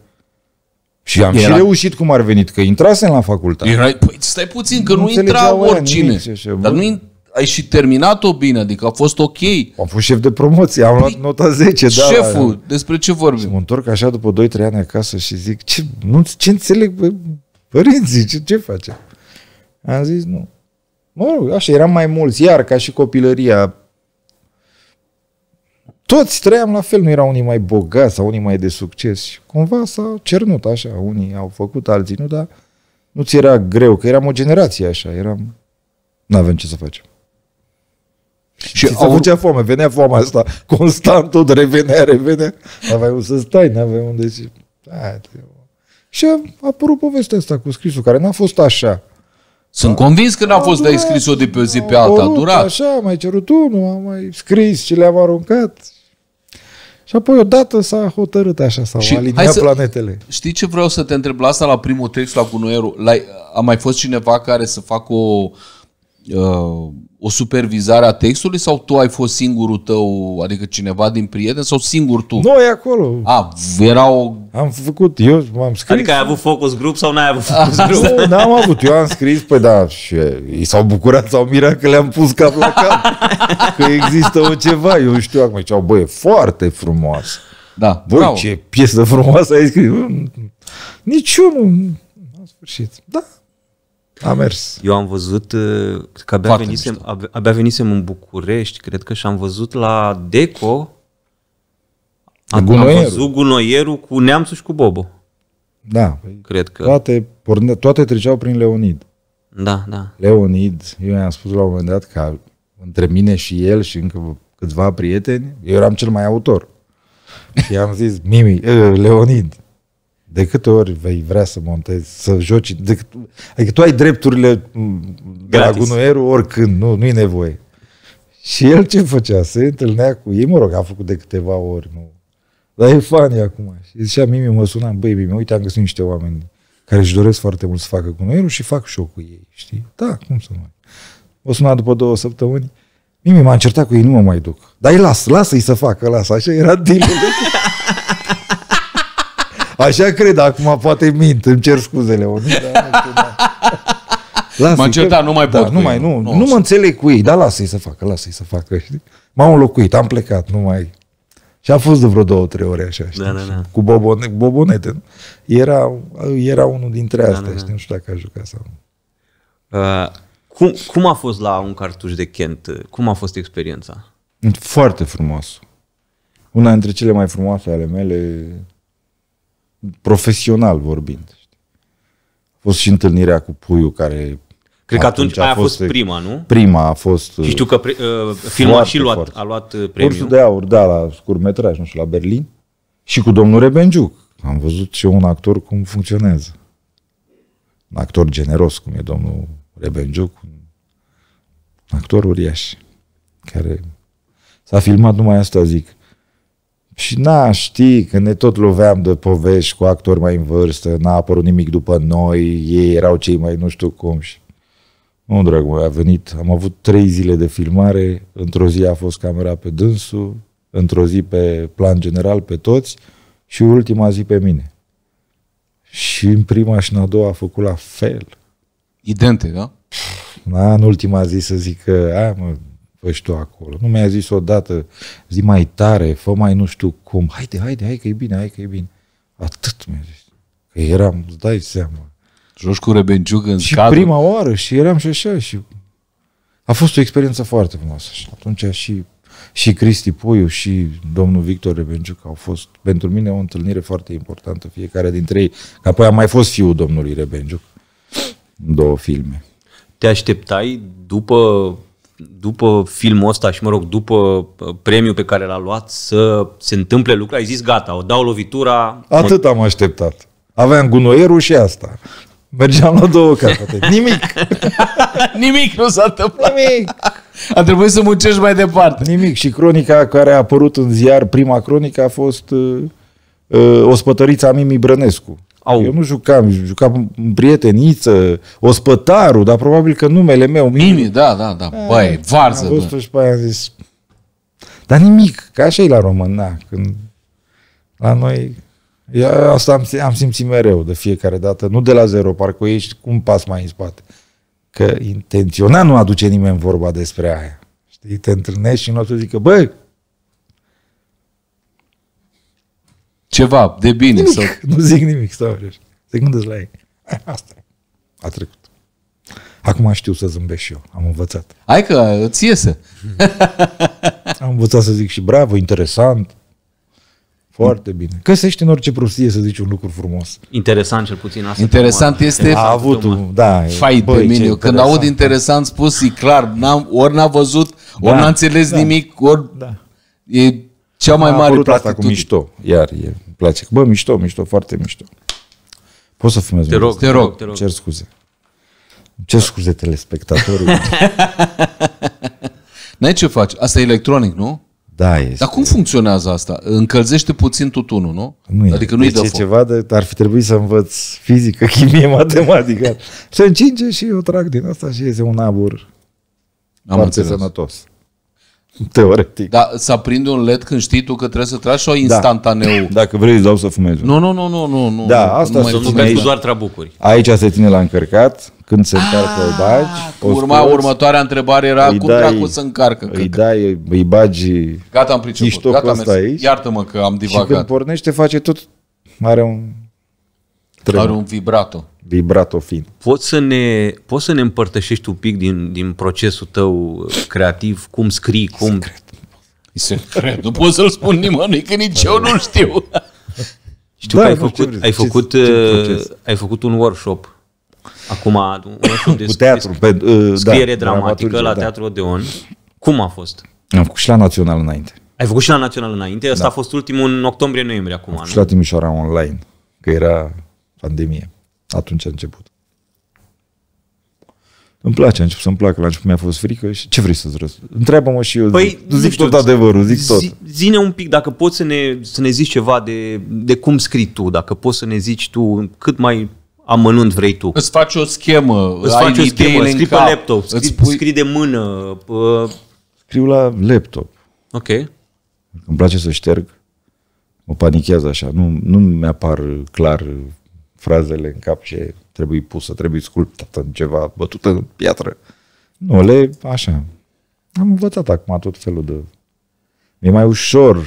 și am Era... și reușit cum ar venit, că intrasem la facultate. Era... Păi stai puțin, că nu, nu intra oricine. Nici, așa, dar nu, ai și terminat-o bine, adică a fost ok. Am fost șef de promoție, am luat păi, nota 10. Da, șeful, da, despre ce vorbim? Și mă întorc așa după 2-3 ani acasă și zic, ce, nu, ce înțeleg bă, părinții, ce, ce face? Am zis, nu. Mă rog, așa, eram mai mulți, iar ca și copilăria. Toți trăiam la fel, nu erau unii mai bogați sau unii mai de succes. Și cumva s-a cernut așa, unii au făcut, alții nu, dar nu ți era greu, că eram o generație așa, eram... nu avem ce să facem. Și au avut ce făcea foame, venea foamea asta, constant tot revenea, revenea, n-aveai unde să stai, nu aveai unde să... Și a apărut povestea asta cu scrisul, care n-a fost așa. Sunt da. convins că n-a a fost de scris-o de pe zi pe alta, a durat. Așa, mai cerut unul, am mai scris și le-am aruncat. Și apoi odată s-a hotărât așa, s-au și aliniat să, planetele. Știi ce vreau să te întreb la asta la primul text la gunoierul? La, a mai fost cineva care să facă o, Uh, o supervizare a textului sau tu ai fost singurul tău, adică cineva din prieten sau singur tu? e acolo. A, era o... Am făcut, eu m-am scris. Adică ai avut focus grup sau n-ai avut focus a, grup? Nu, n-am avut, eu am scris, păi da, și ei s-au bucurat, s-au mirat că le-am pus cap la cap, că există o ceva, eu știu acum, ziceau, băi, e foarte frumoasă. Da, Băi, bravo. ce piesă frumoasă ai scris. Niciunul, nu, în sfârșit. Da, a mers. Eu am văzut, uh, că abia, venisem, abia, abia venisem în București, cred că și am văzut la Deco, am, gunoierul. am văzut gunoierul cu Neamțu și cu Bobo. Da. Cred că. Toate, porne, toate treceau prin Leonid. Da, da. Leonid, eu i-am spus la un moment dat că între mine și el și încă câțiva prieteni, eu eram cel mai autor. I-am zis, Mimi, uh, Leonid, de câte ori vei vrea să montezi, să joci, de, adică tu ai drepturile de la gunoierul oricând, nu, nu-i nevoie. Și el ce făcea? Se întâlnea cu ei, mă rog, a făcut de câteva ori, nu. Dar e fani acum. Și zicea, Mimi, mă sunam, băi, Mimi, uite, am găsit niște oameni care își doresc foarte mult să facă gunoierul și fac și eu cu ei, știi? Da, cum să nu. O suna după două săptămâni, Mimi m-a încertat cu ei, nu mă mai duc. Dar îi las, lasă-i să facă, lasă. Așa era din. Așa cred, acum poate mint, îmi cer scuzele. Ori, da. Lasă, M-am certat, nu mai da, pot da, Nu, mai, nu, nu, nu mă înțeleg cu ei, dar lasă-i să facă, lasă-i să facă. Știi? M-am locuit, am plecat, nu mai... Și a fost de vreo două, trei ore așa, știi? Da, da, da. Cu bobone, bobonete. Era, era unul dintre da, astea, da, da, da. știi? Nu știu dacă a jucat sau nu. Uh, cum, cum a fost la un cartuș de Kent? Cum a fost experiența? Foarte frumos. Una dintre cele mai frumoase ale mele profesional vorbind. A fost și întâlnirea cu Puiu care Cred că atunci, atunci a, a fost, fost prima, nu? Prima a fost. Și știu că pre, uh, filmul a și luat, a luat uh, premiul. Cursul de aur, da, la scurtmetraj, nu știu, la Berlin. Și cu domnul Rebenjuc. Am văzut și eu un actor cum funcționează. Un actor generos, cum e domnul Rebenjuc. Un actor uriaș. Care s-a filmat numai asta, zic. Și na, știi, că ne tot loveam de povești cu actori mai în vârstă, n-a apărut nimic după noi, ei erau cei mai nu știu cum și... Nu, dragul meu, a venit, am avut trei zile de filmare, într-o zi a fost camera pe dânsul, într-o zi pe plan general pe toți și ultima zi pe mine. Și în prima și în a doua a făcut la fel. Idente, da? Na, în ultima zi să zic că, a, mă, fă tu acolo. Nu mi-a zis odată, zi mai tare, fă mai nu știu cum, haide, haide, hai că e bine, hai că e bine. Atât mi-a zis. Că eram, îți dai seama. Joci cu rebenciug în Și cadru. prima oară și eram și așa și a fost o experiență foarte frumoasă și atunci și și Cristi Puiu și domnul Victor Rebenciuc au fost pentru mine o întâlnire foarte importantă, fiecare dintre ei, că apoi a mai fost fiul domnului Rebenciuc în două filme. Te așteptai după după filmul ăsta și, mă rog, după uh, premiul pe care l-a luat, să se întâmple lucrul? Ai zis, gata, o dau lovitura... Atât mă... am așteptat. Aveam gunoierul și asta. Mergeam la două capete. Nimic. Nimic nu s-a întâmplat. Nimic. A trebuit să muncești mai departe. Nimic. Și cronica care a apărut în ziar, prima cronică, a fost uh, uh, Ospătărița Mimi Brănescu. Au. Eu nu jucam, jucam prieteniță, ospătarul, dar probabil că numele meu... Mimi, mimi da, da, da, a, eh, băi, varză. Am văzut și pe aia zis, dar nimic, ca așa e la român, da, când la noi... Eu asta am, am simțit mereu de fiecare dată, nu de la zero, parcă ești cu un pas mai în spate. Că intenționat nu aduce nimeni vorba despre aia. Știi, te întâlnești și nu o să zică, băi, ceva de bine. Nimic, sau... nu zic nimic, stau așa. Se gândesc la ei. Asta A trecut. Acum știu să zâmbesc și eu. Am învățat. Hai că îți iese. Am învățat să zic și bravo, interesant. Foarte bine. Găsești în orice prostie să zici un lucru frumos. Interesant cel puțin asta. Interesant este... a avut un, da. Fai de mine. când aud interesant spus, e clar. N-am, ori n-a văzut, ori da, n-a înțeles da, nimic, ori... Da. E cea mai mare plată cu mișto. Iar e, îmi place. Bă, mișto, mișto, foarte mișto. Poți să fumez? Te rog, te rog, te rog. Cer scuze. Ce scuze telespectatorul. n ce faci. Asta e electronic, nu? Da, este. Dar cum funcționează asta? Încălzește puțin tutunul, nu? nu e. Adică nu-i deci dă foc. ceva de, ar fi trebuit să învăț fizică, chimie, matematică. se încinge și eu trag din asta și iese un abur Am foarte înțeles. sănătos. Teoretic. Da, să aprinde un LED când știi tu că trebuie să tragi sau da. instantaneu? Da. Dacă vrei, îți dau să fumezi. Nu, nu, nu, nu, nu. nu da, asta nu să fumezi doar trabucuri. Aici se ține la încărcat, când se încarcă, ah, îl bagi. Urma, scoți, următoarea întrebare era cum dracu să încarcă. Îi dai, îi bagi Gata, am priceput. Gata, am aici. Iartă-mă că am divagat. Și când pornește, face tot, are un... Trebuie. Are un vibrato fin. Poți să ne, poți să ne împărtășești un pic din, din procesul tău uh, creativ? Cum scrii? Cum... Secret. Secret. Nu pot să-l spun nimănui, că nici eu nu știu. Știu da, că ai făcut, ai, făcut, ce, uh, ai făcut un workshop acum, un workshop de teatru, pe, uh, da, scriere da, dramatică la da. Teatrul Odeon. Cum a fost? Am făcut și la Național înainte. Ai făcut și la Național înainte? Asta da. a fost ultimul în octombrie-noiembrie acum. Am făcut și la Timișoara online, că era pandemie. Atunci a început. Îmi place, a început să-mi placă, la început mi-a fost frică și ce vrei să-ți răspund? Întreabă-mă și eu, păi, zic, zic tot adevărul, zic zi, tot. Zine un pic, dacă poți să ne, să ne zici ceva de, de cum scrii tu, dacă poți să ne zici tu cât mai amănunt vrei tu. Îți faci o schemă, îți faci o schemă, scrii pe laptop, scrii, îți pui... scrii de mână. Pă... Scriu la laptop. Ok. Îmi place să șterg. Mă panichează așa, nu, nu mi-apar clar frazele în cap ce trebuie pusă, trebuie sculptată în ceva, bătută în piatră. Nu, le, așa. Am învățat acum tot felul de... Mi-e mai ușor,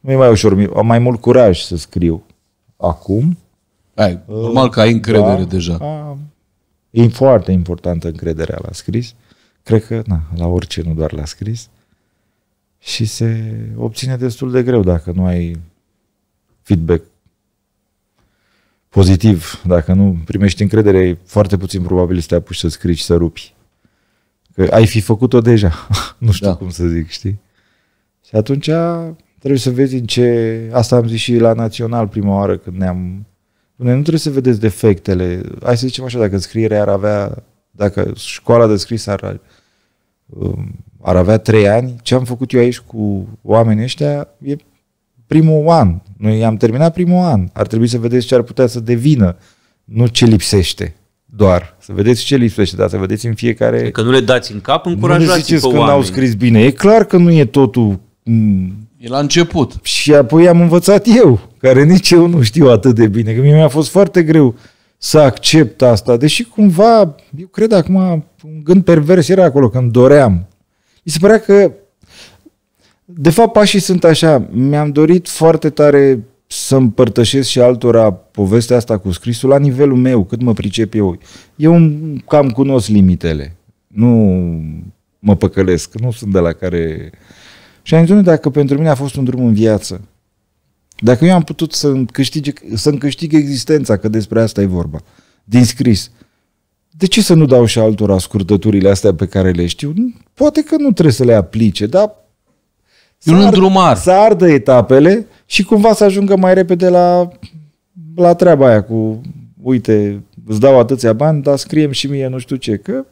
nu e mai ușor, am mai mult curaj să scriu acum. Ai, uh, normal că ai încredere da, deja. A, e foarte importantă încrederea la scris. Cred că, na, la orice, nu doar la scris. Și se obține destul de greu dacă nu ai feedback pozitiv. Dacă nu primești încredere, e foarte puțin probabil să te apuci să scrii și să rupi. Că ai fi făcut-o deja. nu știu da. cum să zic, știi? Și atunci trebuie să vezi în ce... Asta am zis și la Național prima oară când ne-am... Noi nu trebuie să vedeți defectele. Hai să zicem așa, dacă scrierea ar avea... Dacă școala de scris ar, um, ar avea trei ani, ce am făcut eu aici cu oamenii ăștia e primul an. Noi am terminat primul an. Ar trebui să vedeți ce ar putea să devină, nu ce lipsește doar. Să vedeți ce lipsește, dar să vedeți în fiecare... Că nu le dați în cap, încurajați Nu le că n-au scris bine. E clar că nu e totul... Mm, e la început. Și apoi am învățat eu, care nici eu nu știu atât de bine, că mie mi-a fost foarte greu să accept asta, deși cumva, eu cred acum, un gând pervers era acolo, când doream. Mi se părea că de fapt, pașii sunt așa. Mi-am dorit foarte tare să împărtășesc și altora povestea asta cu scrisul la nivelul meu, cât mă pricep eu. Eu cam cunosc limitele. Nu mă păcălesc, nu sunt de la care... Și am zis, dacă pentru mine a fost un drum în viață, dacă eu am putut să-mi câștig, să câștig existența, că despre asta e vorba, din scris, de ce să nu dau și altora scurtăturile astea pe care le știu? Poate că nu trebuie să le aplice, dar un să îndrumar. să ardă etapele și cumva să ajungă mai repede la, la treaba aia cu uite, îți dau atâția bani, dar scriem și mie nu știu ce, că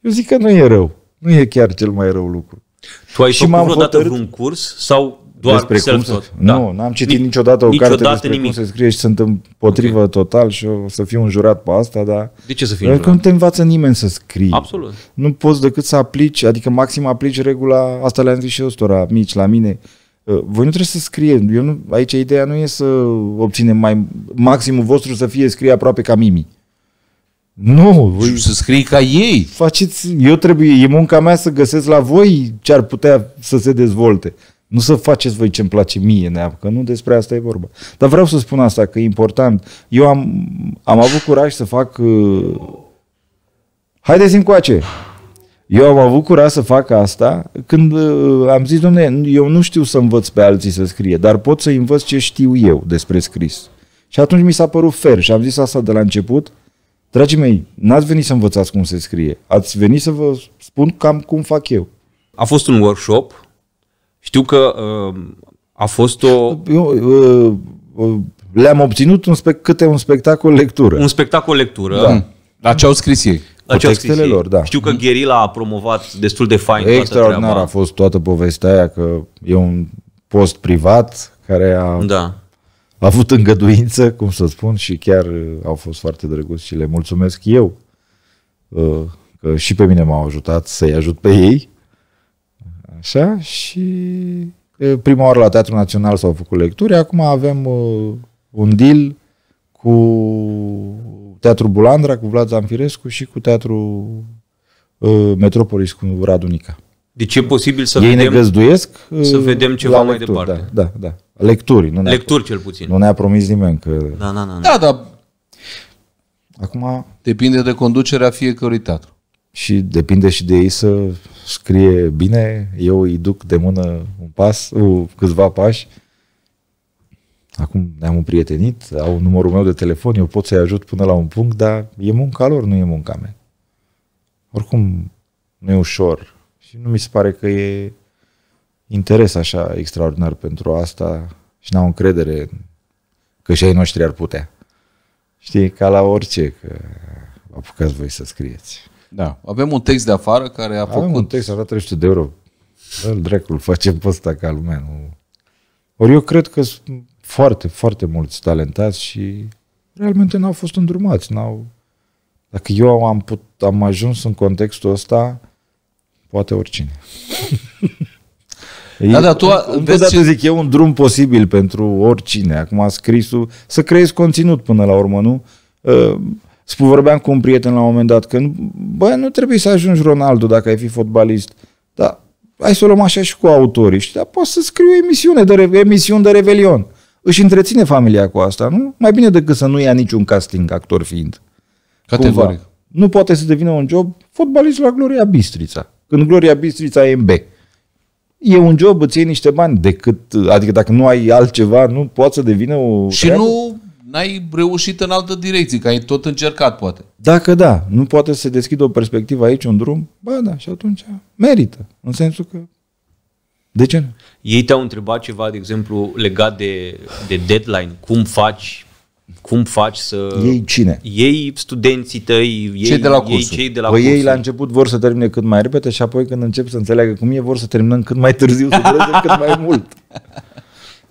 eu zic că nu e rău. Nu e chiar cel mai rău lucru. Tu ai și făcut vreodată vreun curs sau doar despre cum să... Da. Nu, n-am citit Ni- niciodată o niciodată carte despre nimic. cum se scrie și sunt împotrivă okay. total și o să fiu jurat pe asta, dar... De ce să fii Pentru Că adică nu te învață nimeni să scrii. Absolut. Nu poți decât să aplici, adică maxim aplici regula, asta le-am zis și eu stora mici la mine, ă, voi nu trebuie să scrie, eu nu, aici ideea nu e să obținem mai, maximul vostru să fie scrie aproape ca mimi. Nu, voi să scrii ca ei. Faceți, eu trebuie, e munca mea să găsesc la voi ce ar putea să se dezvolte. Nu să faceți voi ce-mi place mie, neapărat, că nu despre asta e vorba. Dar vreau să spun asta, că e important. Eu am, am avut curaj să fac... Uh... Haideți încoace! Eu am avut curaj să fac asta când uh, am zis, domne, eu nu știu să învăț pe alții să scrie, dar pot să învăț ce știu eu despre scris. Și atunci mi s-a părut fer și am zis asta de la început. Dragii mei, n-ați venit să învățați cum se scrie, ați venit să vă spun cam cum fac eu. A fost un workshop știu că uh, a fost o... Eu, uh, uh, le-am obținut un spe- câte un spectacol lectură. Un spectacol lectură. Da. La ce au scris ei? La ce au scris ei. lor, da. Știu că mhm. Gherila a promovat destul de fain Extraordinar toată a fost toată povestea aia că e un post privat care a da. A avut îngăduință, cum să spun, și chiar uh, au fost foarte drăguți și le mulțumesc eu uh, că și pe mine m-au ajutat să-i ajut pe ei Așa, și prima oară la Teatrul Național s-au făcut lecturi, acum avem uh, un deal cu Teatrul Bulandra, cu Vlad Zamfirescu și cu Teatrul uh, Metropolis, cu Radu Nica. Deci e posibil să Ei vedem, ne găzduiesc, uh, să vedem ceva mai lecturi, departe. Da, da, da. Lecturi. Nu lecturi cel puțin. Nu ne-a promis nimeni că... Da, da, da. da. da. Acum... Depinde de conducerea fiecărui teatru și depinde și de ei să scrie bine. Eu îi duc de mână un pas, câțiva pași. Acum ne-am prietenit, au numărul meu de telefon, eu pot să-i ajut până la un punct, dar e munca lor, nu e munca mea. Oricum, nu e ușor și nu mi se pare că e interes așa extraordinar pentru asta și n-au încredere că și ai noștri ar putea. Știi, ca la orice, că apucați voi să scrieți. Da. Avem un text de afară care a Avem făcut... un text, a dat 300 de euro. Îl dracul, facem pe ăsta ca lumea. Nu... Ori eu cred că sunt foarte, foarte mulți talentați și realmente n-au fost îndrumați. N-au... Dacă eu am, put... am ajuns în contextul ăsta, poate oricine. da, da, tu a, încă vezi dată ce... zic, e un drum posibil pentru oricine. Acum scrisul, să creezi conținut până la urmă, nu? Ă, Spun, vorbeam cu un prieten la un moment dat, că bă, nu trebuie să ajungi Ronaldo dacă ai fi fotbalist, dar hai să o luăm așa și cu autorii, știi, dar poți să scriu o emisiune de, re- de revelion. Își întreține familia cu asta, nu? Mai bine decât să nu ia niciun casting, actor fiind. Categoric. Cumva. Nu poate să devină un job fotbalist la Gloria Bistrița. Când Gloria Bistrița e în B. E un job, îți iei niște bani, decât, adică dacă nu ai altceva, nu poți să devină o... Și treabă? nu n-ai reușit în altă direcție, că ai tot încercat, poate. Dacă da, nu poate să se deschidă o perspectivă aici, un drum, ba da, și atunci merită. În sensul că de ce nu? Ei te-au întrebat ceva, de exemplu, legat de, de deadline, cum faci cum faci să... Ei cine? Ei studenții tăi, ei cei de la cursul. Ei, cei de la păi ei la început vor să termine cât mai repede și apoi când încep să înțeleagă cum e, vor să terminăm cât mai târziu, să dureze cât mai mult.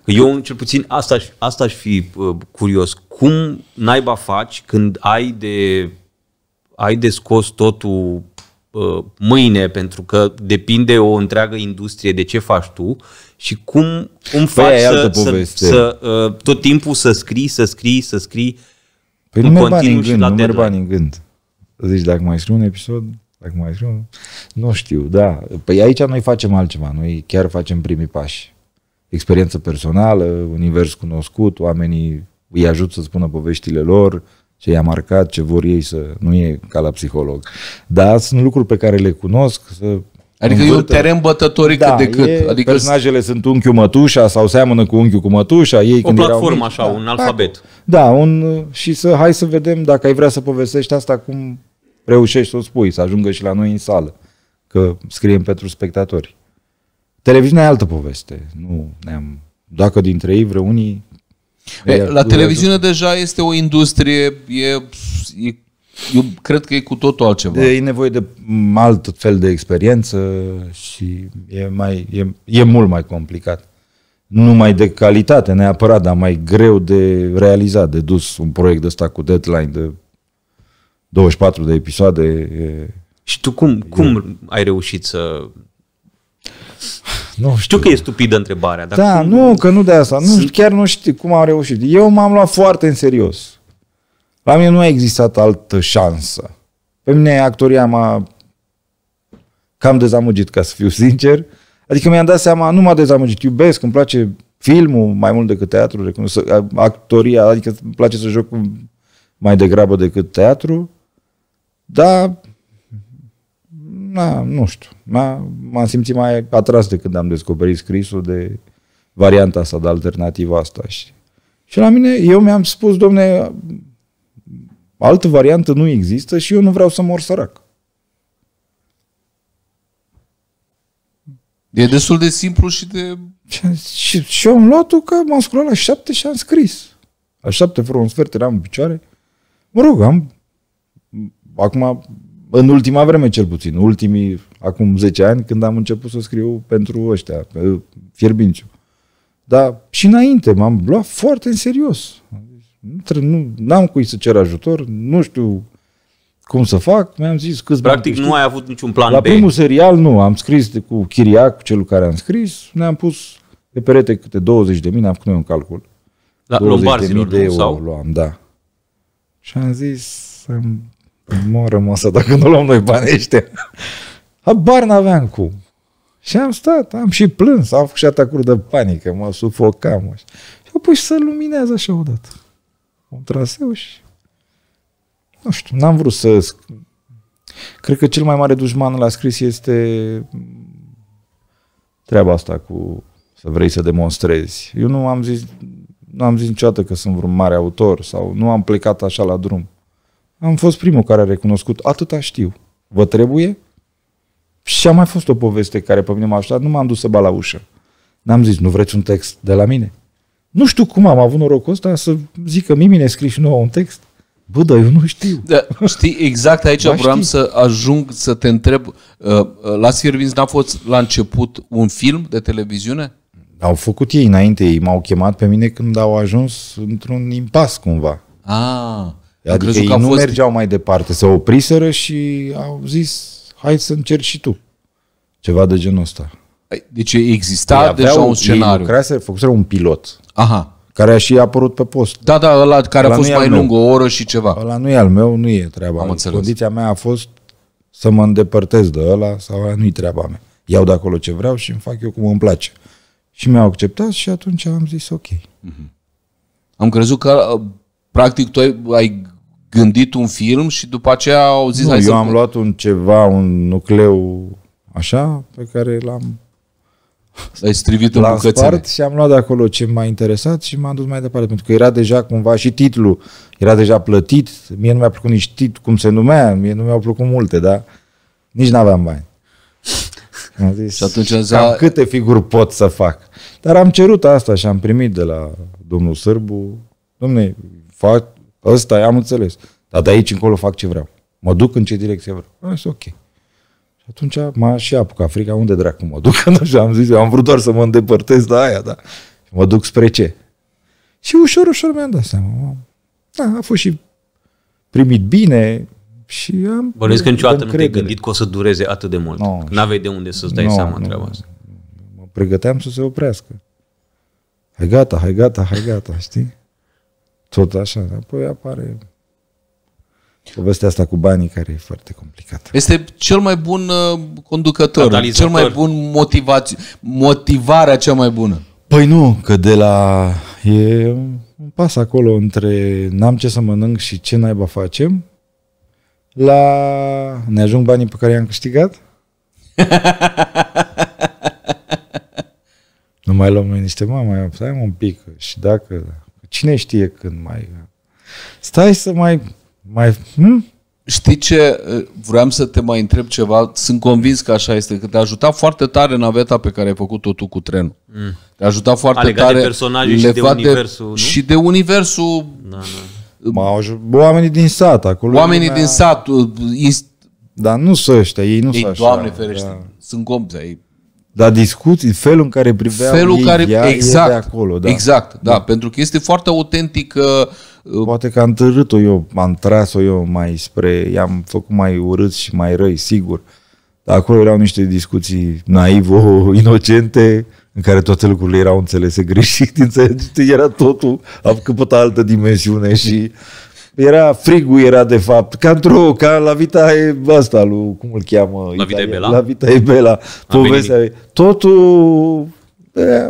Eu, cel puțin, asta aș, asta aș fi uh, curios. Cum naiba faci când ai de, ai de scos totul uh, mâine, pentru că depinde o întreagă industrie de ce faci tu și cum, cum păi faci păi, să, să, să uh, tot timpul să scrii, să scrii, să scrii Păi nu merg bani în gând, nu merg bani în gând. Zici, dacă mai scriu un episod, dacă mai scriu, nu știu, da. Păi aici noi facem altceva, noi chiar facem primii pași experiență personală, univers cunoscut, oamenii îi ajut să spună poveștile lor, ce i-a marcat, ce vor ei să... Nu e ca la psiholog. Dar sunt lucruri pe care le cunosc, să Adică învârtă. e un teren bătătoric da, de cât. E, adică personajele sunt unchiul mătușa sau seamănă cu unchiul cu mătușa. Ei o când platformă mici, așa, da, un alfabet. Da, un, și să hai să vedem dacă ai vrea să povestești asta, cum reușești să o spui, să ajungă și la noi în sală. Că scriem pentru spectatori. Televiziunea e altă poveste. Nu ne-am... Dacă dintre ei vreunii... E, la televiziune adus. deja este o industrie, e, e, eu cred că e cu totul altceva. E nevoie de alt fel de experiență și e, mai, e, e mult mai complicat. Nu mai de calitate neapărat, dar mai greu de realizat, de dus un proiect de ăsta cu deadline de 24 de episoade. E, și tu cum, e, cum ai reușit să nu știu. știu că e stupidă întrebarea. Dar da, nu, nu, că nu de asta. Nu, chiar nu știu cum am reușit. Eu m-am luat foarte în serios. La mine nu a existat altă șansă. Pe mine actoria m-a cam dezamăgit, ca să fiu sincer. Adică mi-am dat seama, nu m-a dezamăgit, iubesc, îmi place filmul mai mult decât teatru, recunosc, actoria, adică îmi place să joc mai degrabă decât teatru, dar na, nu știu, m-am simțit mai atras de când am descoperit scrisul de varianta asta, de alternativa asta. Și, și la mine, eu mi-am spus, domne, altă variantă nu există și eu nu vreau să mor sărac. E destul de simplu și de... Și, și eu am luat-o că m-am sculat la șapte și am scris. La șapte fără un sfert eram în picioare. Mă rog, am... Acum în ultima vreme cel puțin, ultimii, acum 10 ani, când am început să scriu pentru ăștia, Fierbinciu. Dar și înainte m-am luat foarte în serios. Nu, n-am cui să cer ajutor, nu știu cum să fac, mi-am zis câți Practic bani, nu știu. ai avut niciun plan La B. primul serial nu, am scris de, cu Chiriac, celul care am scris, ne-am pus pe perete câte 20 de mii, ne-am făcut noi un calcul. La 20 de mii de euro sau? luam, da. Și am zis, morăm asta dacă nu luăm noi banii ăștia. Habar n-aveam cum. Și am stat, am și plâns, am făcut și atacuri de panică, mă sufocam. Și apoi să luminează așa odată. Un traseu și... Nu știu, n-am vrut să... Cred că cel mai mare dușman la scris este treaba asta cu să vrei să demonstrezi. Eu nu am zis, nu am zis niciodată că sunt vreun mare autor sau nu am plecat așa la drum. Am fost primul care a recunoscut, atâta știu. Vă trebuie? Și a mai fost o poveste care pe mine m-a ajutat, nu m-am dus să ba la ușă. N-am zis, nu vreți un text de la mine? Nu știu cum am avut norocul ăsta să zic că mimi ne scrii și nouă un text. Bă, dar eu nu știu. Da, știi, exact aici da, vreau știi. să ajung să te întreb. Uh, uh, la Sirvins n-a fost la început un film de televiziune? Au făcut ei înainte, ei m-au chemat pe mine când au ajuns într-un impas cumva. Ah. Adică ei nu fost... mergeau mai departe, se opriseră și au zis, hai să încerci și tu. Ceva de genul ăsta. Păi, deci exista ei deja un scenariu. Ei lucrase, făcuseră un pilot. Aha. Care a și apărut pe post. Da, da, ăla care ăla a fost mai lung, o oră și ceva. Ăla nu e al meu, nu e treaba. Am înțeles. Condiția mea a fost să mă îndepărtez de ăla sau ăla nu-i treaba mea. Iau de acolo ce vreau și îmi fac eu cum îmi place. Și mi-au acceptat și atunci am zis ok. Mm-hmm. Am crezut că uh, practic tu ai, ai gândit un film și după aceea au zis... Nu, eu să... am luat un ceva, un nucleu așa, pe care l-am... L-ai strivit în bucățele. și am luat de acolo ce m-a interesat și m-am dus mai departe, pentru că era deja cumva și titlul, era deja plătit, mie nu mi-a plăcut nici titlul, cum se numea, mie nu mi-au plăcut multe, dar nici n-aveam bani. Am zis, și atunci cam zis, câte figuri pot să fac. Dar am cerut asta și am primit de la domnul Sârbu, domne, fac Ăsta e, am înțeles. Dar de aici încolo fac ce vreau. Mă duc în ce direcție vreau. Asta ok. Și atunci m-a și apucat frica, unde dracu mă duc? Așa am zis, eu am vrut doar să mă îndepărtez de aia, da. Și mă duc spre ce? Și ușor, ușor mi-am dat seama. Da, a fost și primit bine și am... Bănuiesc că niciodată nu te-ai gândit că o să dureze atât de mult. Nu. aveai de unde să-ți dai no, seama treaba asta. Mă pregăteam să se oprească. Hai gata, hai gata, hai gata, știi? Tot așa. Apoi da? apare povestea asta cu banii care e foarte complicată. Este cel mai bun uh, conducător, cel mai bun motivați, motivarea cea mai bună. Păi nu, că de la... e un pas acolo între n-am ce să mănânc și ce naiba facem, la ne ajung banii pe care i-am câștigat? nu mai luăm noi niște mama, stai un pic și dacă Cine știe când mai... Stai să mai... mai hm? Știi ce? Uh, vreau să te mai întreb ceva. Sunt convins că așa este, că te-a ajutat foarte tare naveta pe care ai făcut-o tu cu trenul. Mm. Te-a ajutat foarte Alegat tare. de personaje și de universul, nu? Și de universul... Na, da, na. Da. oamenii din sat acolo. Oamenii lumea... din sat. Uh, inst... Dar nu sunt ăștia, ei nu sunt așa. Doamne ferește, da. sunt compți ei. Dar discuții, felul în care privea felul ei care, ea exact, de acolo. Da. Exact, da, da, pentru că este foarte autentică. Uh, uh, Poate că am târât-o eu, am tras-o eu mai spre, i-am făcut mai urât și mai răi, sigur. Dar acolo erau niște discuții naivo, inocente, în care toate lucrurile erau înțelese greșit, înțelegi? Era totul, a căpătat altă dimensiune și era frigul, era de fapt, ca într-o, ca la Vita e asta, lui, cum îl cheamă? La Vita e Bela? La Vita e Bela, povestea. Totul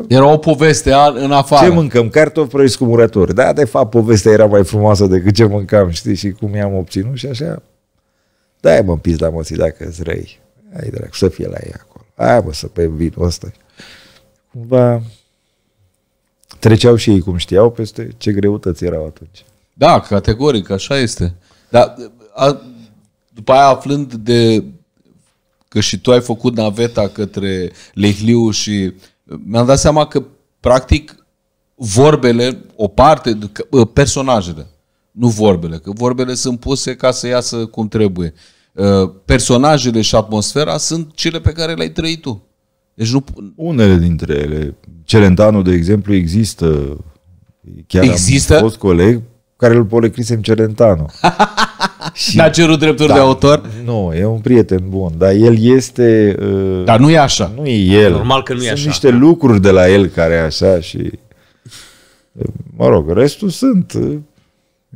era o poveste în afară. Ce mâncăm? Cartofi prăjiți cu murături. Da, de fapt, povestea era mai frumoasă decât ce mâncam, știi, și cum i-am obținut și așa. Da, mă împins la moții dacă îți răi. Ai dracu, să fie la ei acolo. Aia, mă, să pe vinul ăsta. Cumva treceau și ei cum știau peste ce greutăți erau atunci. Da, categoric, așa este. Dar a, după aia aflând de că și tu ai făcut naveta către Lehliu și mi-am dat seama că practic vorbele, o parte, personajele, nu vorbele, că vorbele sunt puse ca să iasă cum trebuie. Ă, personajele și atmosfera sunt cele pe care le-ai trăit tu. Deci nu... Unele dintre ele. Celentanu, de exemplu, există. Chiar există? am fost coleg care îl polecrisem Celentano. și... N-a cerut drepturi da, de autor? Nu, e un prieten bun, dar el este... Uh, dar nu e așa. Nu e el. Normal că nu sunt e așa. Sunt niște lucruri de la el care e așa și... Uh, mă rog, restul sunt uh,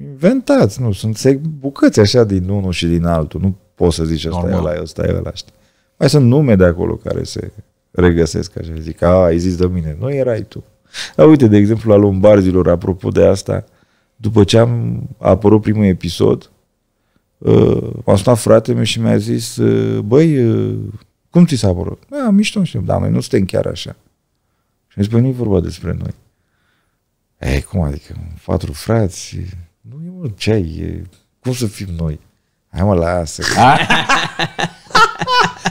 inventați, nu? Sunt bucăți așa din unul și din altul. Nu poți să zici asta e ăla, ăsta e ăla, știi? Mai sunt nume de acolo care se regăsesc așa. Zic, a, ai zis de mine. Nu erai tu. Dar uite, de exemplu, la lombarzilor, apropo de asta, uh, după ce am apărut primul episod, uh, m-a sunat fratele meu și mi-a zis, uh, băi, uh, cum ți s-a apărut? Da, mișto, știu, dar noi nu suntem chiar așa. Și am spune, nu e vorba despre noi. E, cum adică, patru frați, nu e mă, ce ai, cum să fim noi? Hai mă, lasă.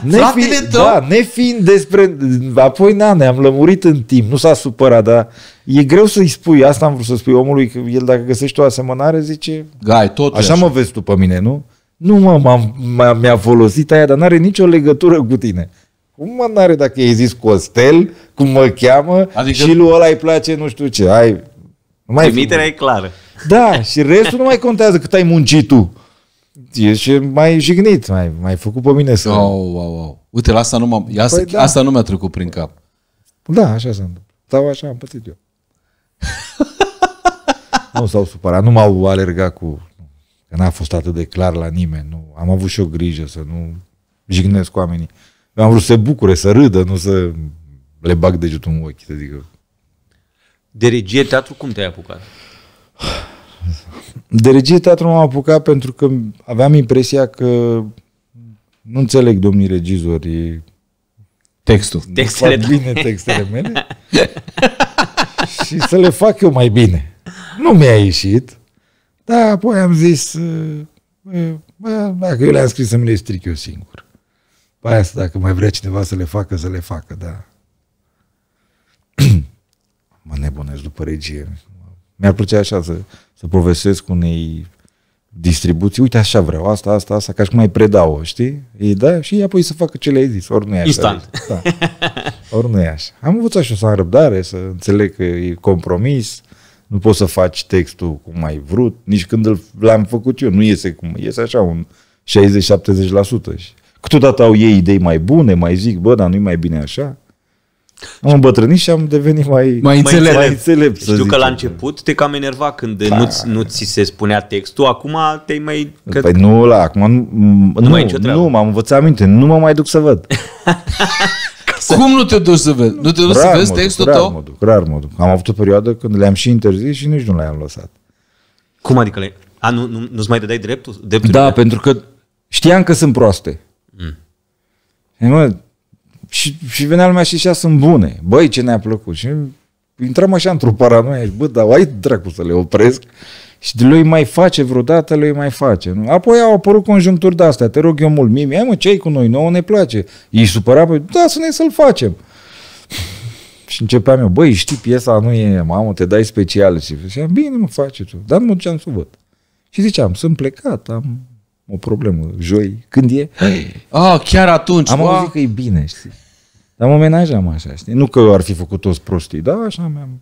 ne fi, Da, nefiind despre... Apoi, na, ne-am lămurit în timp, nu s-a supărat, dar e greu să-i spui, asta am vrut să spui omului, că el dacă găsești o asemănare, zice... Gai, tot așa, așa mă vezi tu pe mine, nu? Nu mă, m mi-a folosit aia, dar n-are nicio legătură cu tine. Cum mă n-are dacă ai zis Costel, cum mă cheamă, adică... și lui ăla îi place nu știu ce, ai... Nu mai Trimiterea e clară. Da, și restul nu mai contează cât ai muncit tu ești mai jignit, mai, mai făcut pe mine să... Au, au, au. Uite, la asta nu, m a asta, păi da. asta nu mi-a trecut prin cap. Da, așa se întâmplă. Stau așa, am pățit eu. nu s-au supărat, nu m-au alergat cu... Că n-a fost atât de clar la nimeni. Nu. Am avut și o grijă să nu jignesc oamenii. Eu am vrut să se bucure, să râdă, nu să le bag degetul în ochi, să zică. De regie teatru cum te-ai apucat? De regie teatru m-am apucat pentru că aveam impresia că nu înțeleg domnii regizori textul. Textele fac bine textele mele și să le fac eu mai bine. Nu mi-a ieșit, dar apoi am zis bă, uh, uh, uh, dacă eu le-am scris să mi le stric eu singur. Păi asta, dacă mai vrea cineva să le facă, să le facă, da. mă nebunesc după regie. Mi-ar plăcea așa să, să povestesc unei distribuții, uite așa vreau, asta, asta, asta, ca și cum mai predau știi? Ei da și apoi să facă ce le-ai zis, ori nu e așa. Instant. Da. Ori nu e așa. Am avut și să am răbdare, să înțeleg că e compromis, nu poți să faci textul cum ai vrut, nici când l-am făcut eu, nu iese cum, iese așa un 60-70%. Câteodată au ei idei mai bune, mai zic, bă, dar nu-i mai bine așa. Am îmbătrânit și am devenit mai, mai înțelept. Mai înțelept Știu zic. că la început te cam enerva când da. nu, nu ți se spunea textul, acum te mai... Păi că... nu, la, acum nu, nu, nu, nu m-am învățat minte, nu mă mai duc să văd. Cum nu te duci să vezi? Nu te duci rar să vezi textul rar tău? Mă duc, rar mă duc. Am avut o perioadă când le-am și interzis și nici nu le-am lăsat. Cum adică le... A, nu, nu, nu-ți mai dădeai dreptul? Drepturile? Da, pentru că știam că sunt proaste. Mm. E, mă, și, și venea lumea și zicea, sunt bune. Băi, ce ne-a plăcut. Și intrăm așa într-o paranoia și bă, dar ai dracu să le opresc. Și de lui mai face vreodată, lui mai face. Nu? Apoi au apărut conjuncturi de astea, te rog eu mult, Mimi, ai mă, ce cu noi, nouă ne place. Ei supăra, păi, da, să ne să-l facem. și începeam eu, băi, știi, piesa nu e, mamă, te dai special. Și ziceam, bine, mă, face tu. Dar nu mă duceam să văd. Și ziceam, sunt plecat, am o problemă, joi, când e? Păi. Ah, chiar atunci. Am auzit că e bine, știi? Dar mă menajam așa, știi? Nu că ar fi făcut toți prostii, da, așa mi-am...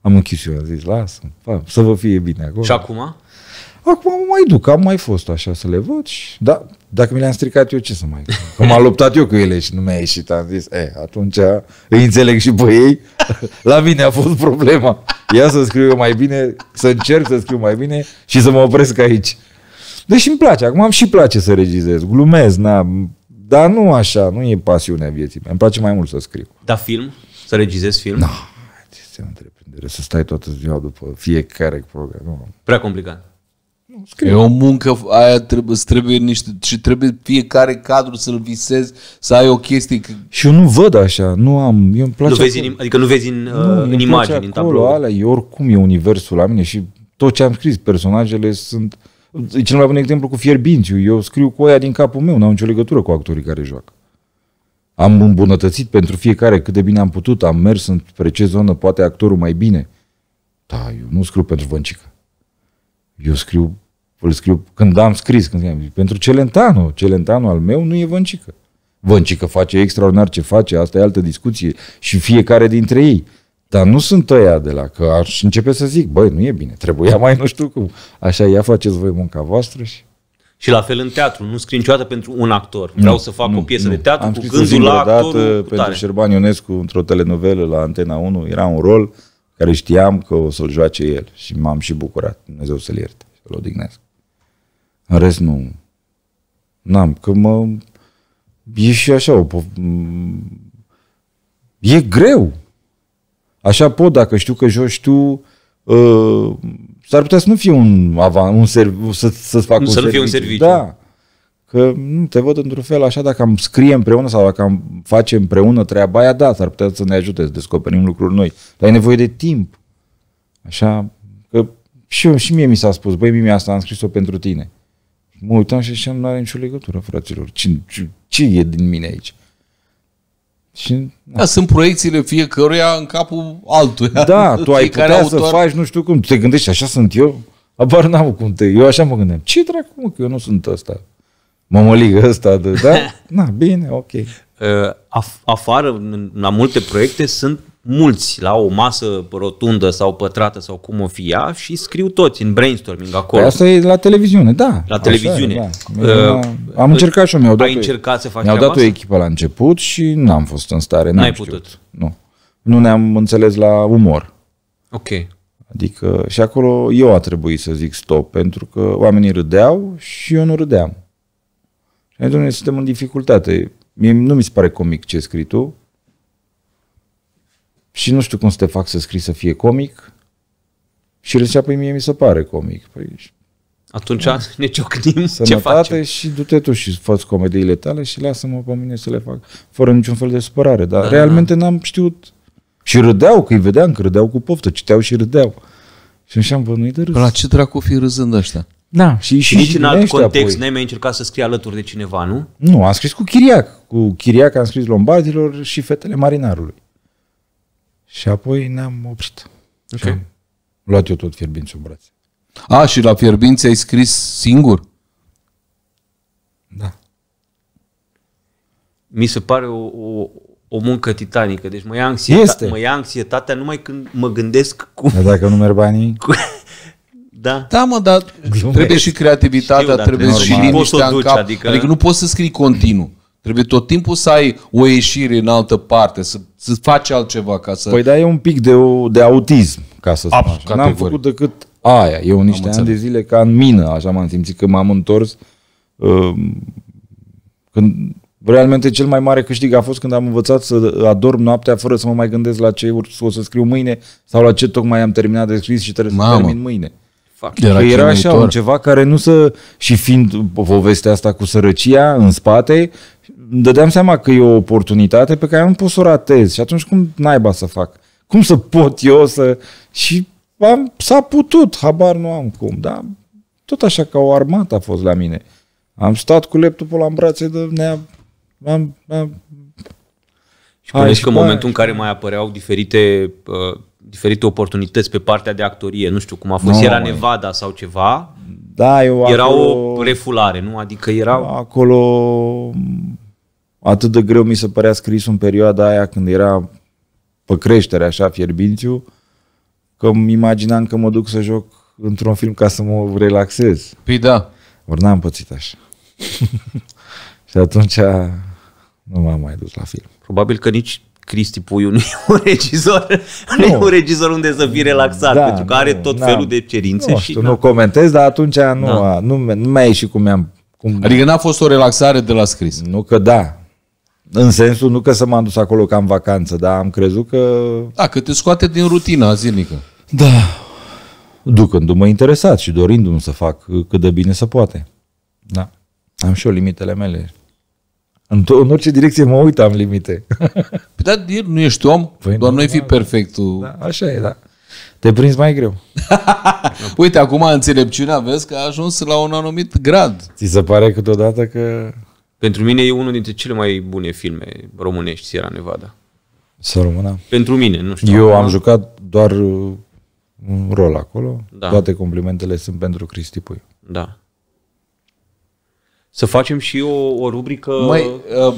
Am închis eu, am zis, lasă, fa, să vă fie bine acolo. Și acum? Acum mă mai duc, am mai fost așa să le văd și... Da, dacă mi le-am stricat eu, ce să mai duc? Că m-am luptat eu cu ele și nu mi-a ieșit. Am zis, e, eh, atunci îi înțeleg și pe ei. La mine a fost problema. Ia să scriu eu mai bine, să încerc să scriu mai bine și să mă opresc aici. Deși îmi place, acum am și place să regizez, glumez, na, dar nu așa, nu e pasiunea vieții mele. Îmi place mai mult să scriu. Da film? Să regizez film? Nu, da. no, este o întreprindere, să stai toată ziua după fiecare program. Nu. Prea complicat. Scriu. E o muncă, aia trebuie, trebuie niște, și trebuie fiecare cadru să-l visezi, să ai o chestie. Și eu nu văd așa, nu am, eu îmi place. Nu vezi în, adică nu vezi în, nu, uh, în imagini, acolo, în tablou. Alea, e oricum e universul la mine și tot ce am scris, personajele sunt, uh, E cel mai bun exemplu cu fierbințiu. Eu scriu cu aia din capul meu, n-am nicio legătură cu actorii care joacă. Am îmbunătățit pentru fiecare cât de bine am putut, am mers în spre ce zonă poate actorul mai bine. Da, eu nu scriu pentru Văncică. Eu scriu, îl scriu când am scris, când am, pentru Celentano. Celentano al meu nu e Văncică. Văncică face extraordinar ce face, asta e altă discuție și fiecare dintre ei. Dar nu sunt ăia de la că aș începe să zic, băi, nu e bine, trebuia mai nu știu cum. Așa, ia faceți voi munca voastră și... Și la fel în teatru, nu scrie niciodată pentru un actor. Vreau nu, să fac nu, o piesă nu. de teatru Am cu gândul la actorul dată pentru tare. Șerban Ionescu într-o telenovelă la Antena 1, era un rol care știam că o să-l joace el și m-am și bucurat. Dumnezeu să-l ierte, să-l odihnesc. În rest nu. N-am, că mă... E și așa o... e greu. Așa pot, dacă știu că joci tu, uh, s-ar putea să nu fie un avan, un serv, să, să-ți fac nu, un să serviciu. Să nu fie un serviciu. Da. Că nu, te văd într-un fel așa, dacă am scrie împreună sau dacă am face împreună treaba aia, da, s-ar putea să ne ajute să descoperim lucruri noi. Dar ai nevoie de timp. Așa, că și, eu, și mie mi s-a spus, băi, mie asta am scris-o pentru tine. Mă uitam și așa, nu are nicio legătură, fraților. Ce, ce, ce e din mine aici? Și, da, sunt proiecțiile fiecăruia în capul altuia. Da, tu ai putea autor... să faci nu știu cum. Tu te gândești, așa sunt eu? Abar n-am cum te... Eu așa mă gândeam. Ce dracu, mă, că eu nu sunt ăsta. Mămăligă ăsta, de, da? Na, bine, ok. Uh, af- afară, la multe proiecte, sunt mulți la o masă rotundă sau pătrată sau cum o fie și scriu toți în brainstorming păi acolo. Păi asta e la televiziune, da. La așa televiziune. da. Uh, am încercat și eu, mi-au dat, încercat să faci mi-au dat o echipă la început și n-am fost în stare. N-ai putut. Nu. Nu ne-am înțeles la umor. Ok. Adică și acolo eu a trebuit să zic stop, pentru că oamenii râdeau și eu nu râdeam. Și noi suntem în dificultate. Mie nu mi se pare comic ce scrii tu, și nu știu cum să te fac să scrii să fie comic și el zicea, păi mie mi se pare comic. Păi, atunci da. ne ciocnim ce facem. și du-te tu și faci comediile tale și lasă-mă pe mine să le fac fără niciun fel de supărare. Dar da. realmente da. n-am știut. Și râdeau, că îi vedeam că râdeau cu poftă, citeau și râdeau. Și așa am de râs. Păi, la ce dracu fi râzând ăștia? Da. Și, și, și nici în alt context n-ai mai încercat să scrii alături de cineva, nu? Nu, am scris cu Chiriac. Cu Chiriac am scris Lombardilor și Fetele Marinarului. Și apoi ne-am oprit. Ok. am luat eu tot fierbințul în brațe. A, și la fierbințe ai scris singur? Da. Mi se pare o, o, o muncă titanică. Deci mă ia, anxieta- este. mă ia anxietatea numai când mă gândesc cum... Da, dacă nu merg banii... Cu... Da. Da, mă, dar Glumesc. trebuie și creativitatea, Știu, trebuie, trebuie și liniștea în cap. adică... adică nu poți să scrii continuu. Trebuie tot timpul să ai o ieșire în altă parte, să, să faci altceva ca să... Păi da, e un pic de, de autism, ca să Absolut, spun. N-am făcut decât aia. Eu niște ani de zile ca în mină, așa m-am simțit că m-am întors. Uh, când Realmente cel mai mare câștig a fost când am învățat să adorm noaptea fără să mă mai gândesc la ce o să scriu mâine sau la ce tocmai am terminat de scris și trebuie Mamă. să termin mâine. Era, era așa, un ceva care nu să... Și fiind povestea asta cu sărăcia în spate, îmi dădeam seama că e o oportunitate pe care nu pot să o ratez și atunci cum naiba să fac? Cum să pot eu să... Și am, s-a putut, habar nu am cum, dar tot așa ca o armată a fost la mine. Am stat cu laptopul la brațe de nea... Am, am, și spuneți că în momentul în care mai apăreau diferite, uh, diferite oportunități pe partea de actorie, nu știu cum a fost, no, era Nevada sau ceva, da, eu era acolo, o refulare, nu? Adică erau... Acolo atât de greu mi se părea scris în perioada aia când era pe creștere așa fierbințiu, că îmi imaginam că mă duc să joc într-un film ca să mă relaxez. Păi da. Ori n-am pățit așa. și atunci nu m-am mai dus la film. Probabil că nici Cristi Puiu nu e un regizor, nu. nu e un regizor unde să fii relaxat, da, pentru că are nu, tot da. felul de cerințe. Nu, și, știu, da. nu comentez, dar atunci nu, da. nu, nu mai e și cum mi-am... Cum... Adică n-a fost o relaxare de la scris. Nu că da, în sensul, nu că să m-am dus acolo ca în vacanță, dar am crezut că... Da, că te scoate din rutina zilnică. Da. Ducându-mă interesat și dorindu-mi să fac cât de bine se poate. Da. Am și eu limitele mele. În, în orice direcție mă uit, am limite. Păi da, nu ești om, păi doar nu fi da. perfectul. Da, așa e, da. Te prinzi mai greu. Uite, acum înțelepciunea vezi că a ajuns la un anumit grad. Ți se pare câteodată că pentru mine e unul dintre cele mai bune filme românești, Sierra Nevada. Să rămână. Pentru mine, nu știu. Eu am jucat doar uh, un rol acolo. Da. Toate complimentele sunt pentru Cristi Pui. Da. Să facem și o, o rubrică... Mai, uh,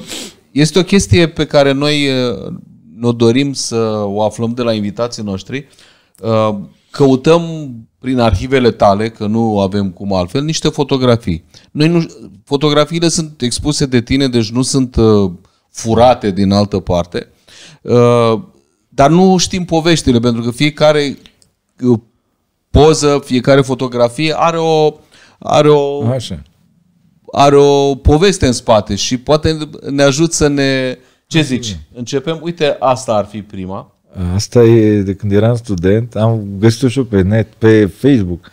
este o chestie pe care noi uh, ne dorim să o aflăm de la invitații noștri. Căutăm prin arhivele tale, că nu avem cum altfel, niște fotografii. Noi nu, fotografiile sunt expuse de tine, deci nu sunt uh, furate din altă parte, uh, dar nu știm poveștile, pentru că fiecare uh, poză, fiecare fotografie are o, are o, Așa. are o poveste în spate și poate ne ajut să ne... Ce zici? Începem? Uite, asta ar fi prima. Asta e de când eram student, am găsit-o și eu pe net, pe Facebook,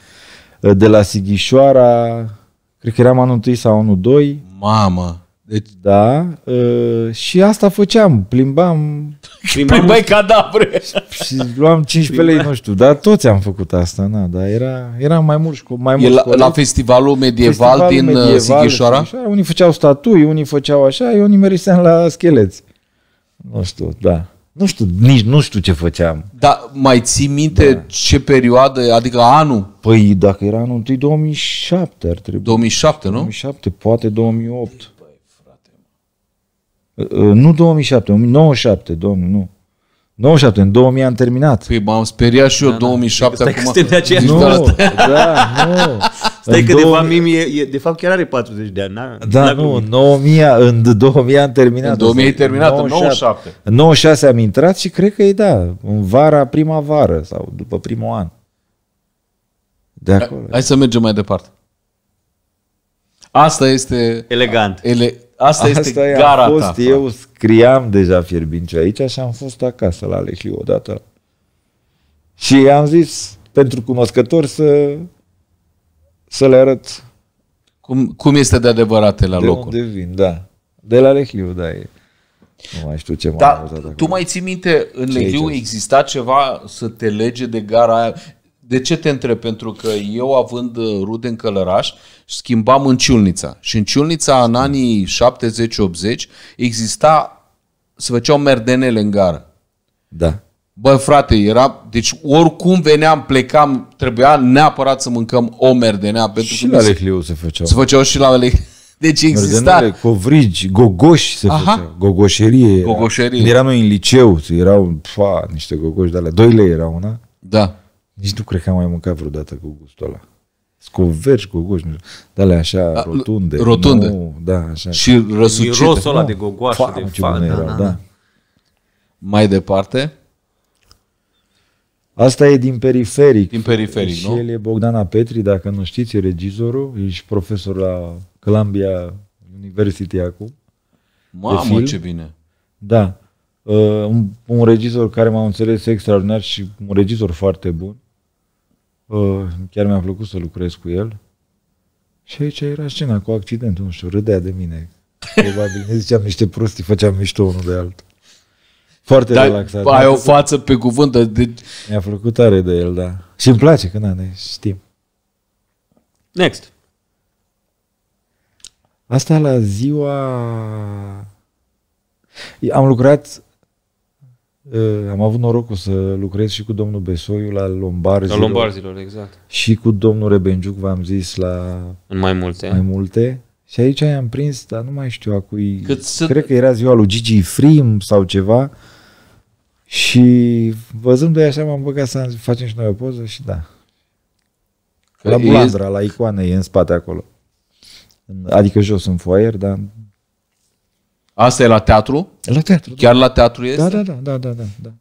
de la Sighișoara, cred că eram anul 1 sau anul 2. Mamă! Deci... Da, ă, și asta făceam, plimbam... Plimbai cadavre! Și luam 15 lei, nu știu, dar toți am făcut asta, na, dar era, era mai mult și mai mult. La, la festivalul medieval festivalul din ă, medieval, Sighișoara? Sighișoara? Unii făceau statui, unii făceau așa, eu nimerisem la scheleți. Nu știu, da. Nu știu, nici nu știu ce făceam. Dar mai ții minte da. ce perioadă, adică anul? Păi dacă era anul întâi 2007 ar trebui. 2007, nu? 2007, poate 2008. Păi, frate. Uh, uh nu 2007, 97, domnul, nu. 97, în 2000 am terminat. Păi m-am speriat și eu da, 2007. Da, acum... Că de aceeași nu, da, nu. Stai în că 2000... de fapt Mimi e, e, de fapt chiar are 40 de ani. Na? Da, nu, în 2000, în 2000 am terminat. În 2000 ai terminat, în 97. În 96 am intrat și cred că e da, în vara, prima vară sau după primul an. De acolo. Hai, hai să mergem mai departe. Asta este... Elegant. Ele, asta, asta este e, gara fost, ta. Eu scriam deja fierbince aici și am fost acasă la Lehliu odată. Și am zis, pentru cunoscători, să să le arăt. Cum, cum este de adevărat la de locul. De vin, da. De la Lehliu, da. E. Nu mai știu ce m-am Tu acolo. mai ții minte, în ce Lehliu exista ceva să te lege de gara aia? De ce te întreb? Pentru că eu, având uh, rude în călăraș, schimbam în Ciulnița. Și în Ciulnița, în anii 70-80, exista, se făceau merdenele în gară. Da. Bă, frate, era... Deci oricum veneam, plecam, trebuia neapărat să mâncăm o merdenea. Pentru și că la Lehliu se făceau. Se făceau și la Lehliu. Deci exista... Merdenele, covrigi, gogoși se Aha. făceau. Gogoșerie. Gogoșerie. Era. eram noi în liceu, erau fa, niște gogoși de alea. Doi lei era una. Da. Nici nu cred că am mai mâncat vreodată cu gustul ăla. Scoverci, gogoși, de alea așa A, rotunde. Rotunde. Nu, da, așa. Și răsucite. Mirosul ăla de gogoașă, de fa, da, da, da. Mai departe. Asta e din periferic. Din periferic, și nu? el e Bogdana Petri, dacă nu știți, e regizorul, e și profesor la Columbia University acum. Mamă, ce bine! Da. Uh, un, un regizor care m-a înțeles extraordinar și un regizor foarte bun. Uh, chiar mi-a plăcut să lucrez cu el. Și aici era scena cu accidentul, nu știu, râdea de mine. Probabil ne ziceam niște prostii, făceam mișto unul de altul. Foarte da, relaxat. Ai o față pe cuvânt. De... Mi-a plăcut tare de el, da. Și îmi place na, ne știm. Next. Asta la ziua... Am lucrat... Uh, am avut norocul să lucrez și cu domnul Besoiu la Lombarzilor. La Lombarzilor, exact. Și cu domnul Rebenciuc, v-am zis, la... În mai multe. Mai multe. Și aici am prins, dar nu mai știu a cui... Cât să... că era ziua lui Gigi Frim sau ceva. Și văzându-i așa m-am băgat să facem și noi o poză și da. la bulandra, e... la icoană e în spate acolo. Adică jos în foaier, dar... Asta e la teatru? La teatru. Da. Chiar da. la teatru da, este? Da, da, da, da, da, da.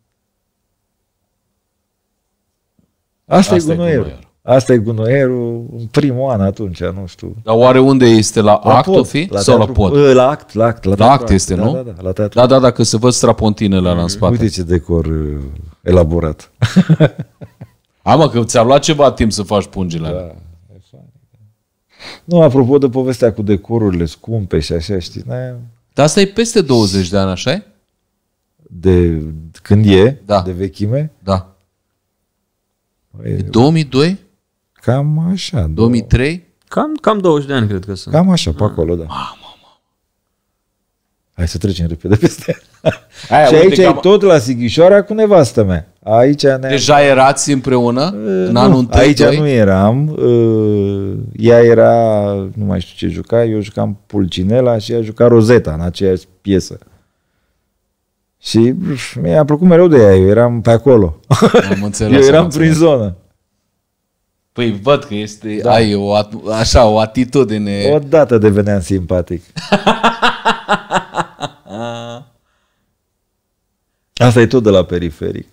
Asta, Asta e gunoier. E Asta e gunoierul în primul an atunci, nu știu. Dar oare unde este? La, la act pot, fi? La sau la pod? Ă, la act, la act. La, la act este, da, nu? Da, da, da, la Da, da, dacă se văd strapontinele la în spate. Uite ce decor ă, elaborat. Am mă, că ți-a luat ceva timp să faci pungile. Da, da. Nu, apropo de povestea cu decorurile scumpe și așa, știi, ne... Dar asta e peste 20 de ani, așa -i? De când da. e, da. de vechime? Da. Păi, e 2002? Cam așa. 2003? Da. Două... Cam, cam 20 de ani, cred că sunt. Cam așa, pe ah. acolo, da. Mamă, mamă. Hai să trecem repede peste Aia, Și aici e cam... tot la Sighișoara cu nevastă mea. Aici ne Deja erați împreună? Uh, în nu, anul întâi, Aici doi? nu eram. Uh, ea era, nu mai știu ce juca, eu jucam Pulcinela și ea juca Rozeta în aceeași piesă. Și mi-a plăcut mereu de ea, eu eram pe acolo. Am înțeles, eu eram am înțeles. prin zonă. Păi văd că este, da. ai o, așa, o atitudine. Odată deveneam simpatic. Asta e tot de la periferic.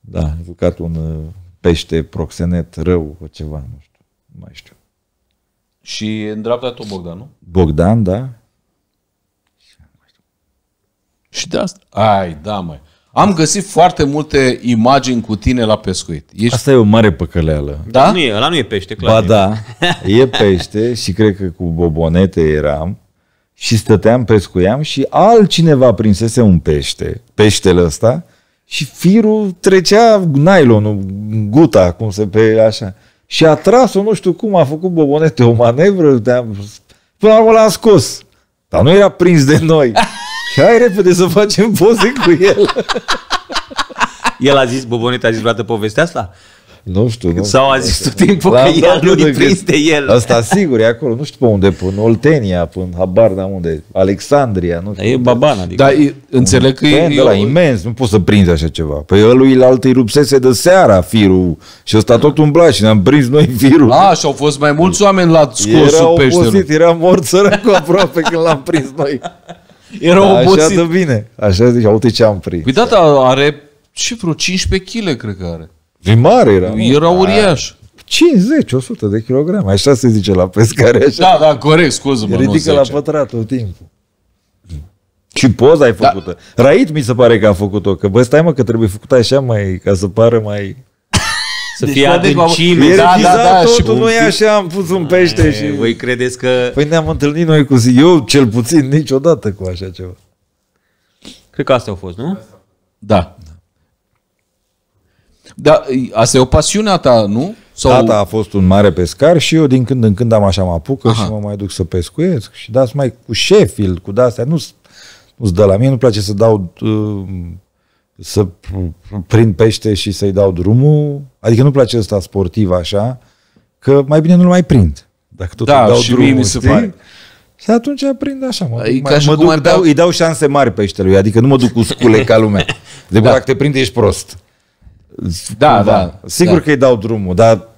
Da, am jucat un uh, pește proxenet rău, ceva, nu știu, nu mai știu. Și în dreapta tu Bogdan, nu? Bogdan, da. Și de asta. Ai, da, mai. Am găsit foarte multe imagini cu tine la pescuit. Ești... Asta e o mare păcăleală. Da? Nu e, ăla nu e pește, clar. Ba da, e pește și cred că cu bobonete eram și stăteam, pescuiam și altcineva prinsese un pește, peștele ăsta, și firul trecea nylonul, guta, cum se pe așa. Și a tras-o, nu știu cum, a făcut bobonete o manevră, până la urmă l am scos. Dar nu era prins de noi. Și hai repede să facem poze cu el. el a zis, Bobonet a zis vreodată povestea asta? Nu știu. Nu Sau a zis tot timpul că el nu e prins de el. Asta sigur e acolo, nu știu pe unde, până Oltenia, până habar de unde, Alexandria, nu știu. Dar e baban, adică. Dar înțeleg că e... la imens, nu poți să prinzi așa ceva. Păi lui la altă rupsese de seara firul și ăsta tot umbla și ne-am prins noi firul. A, și au fost mai mulți oameni la scosul era Era obosit, era mort sărăcu aproape când l-am prins noi. Era da, obosit. Așa de bine. Așa zice, uite ce am prins. Păi data da, are și vreo 15 kg, cred că are. E mare era. Mă. Era da. uriaș. 50-100 de kilograme, așa se zice la pescare. Așa. Da, da, corect, scuză mă Ridică la pătrat tot timpul. Și poza ai da. făcută. Da. Rait mi se pare că a făcut-o, că bă, stai mă că trebuie făcută așa mai, ca să pară mai... Să deci fie adâncime. Da, da, da, totul, și cu... noi așa am pus un pește Ai, și... Voi credeți că... Păi ne-am întâlnit noi cu zi. Eu cel puțin niciodată cu așa ceva. Cred că astea au fost, nu? Da. Da, asta e o pasiune a ta, nu? Sau... Tata a fost un mare pescar și eu din când în când am așa mă apucă Aha. și mă mai duc să pescuiesc și dați mai cu șefil, cu de-astea, nu nu-ți dă la mine, nu place să dau uh, să prind pește și să-i dau drumul. Adică nu place ăsta sportiv așa, că mai bine nu-l mai prind. Dacă tot da, îi dau și drumul, mie mi se pare. Și atunci prind așa, mă, mai, ca și mă duc, dau, da- îi dau șanse mari peștelui, adică nu mă duc cu scule ca lumea. De da. dacă te prinde, ești prost. Da, Cumva. da. Sigur da. că îi dau drumul, dar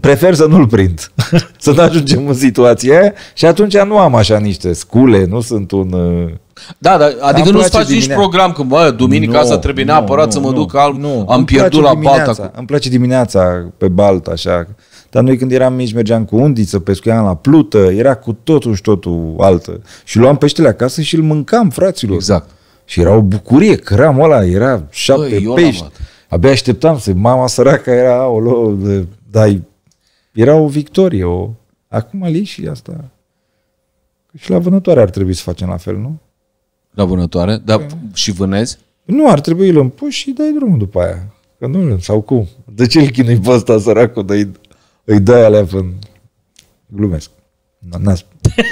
prefer să nu-l prind, să nu ajungem în situație și atunci nu am așa niște scule, nu sunt un... Uh, da, da adică nu-ți faci nici program când, bă, duminica asta trebuie nu, neapărat nu, să mă nu, duc, al, nu, am pierdut la balta. Îmi place dimineața pe balta, așa. Dar noi când eram mici mergeam cu undiță, pescuiam la plută, era cu totul și totul altă. Și luam peștele acasă și îl mâncam, fraților. Exact. Și era o bucurie, cram ăla, era șapte Băi, pești abia așteptam să mama săracă era o de, dar era o victorie. O... Acum e și asta. Și la vânătoare ar trebui să facem la fel, nu? La vânătoare? Dar că... și vânezi? Nu, ar trebui îl împuși și dai drumul după aia. Că nu, sau cum? De ce îl chinui pe ăsta săracul? i îi dai alea până... Glumesc. N-a spus.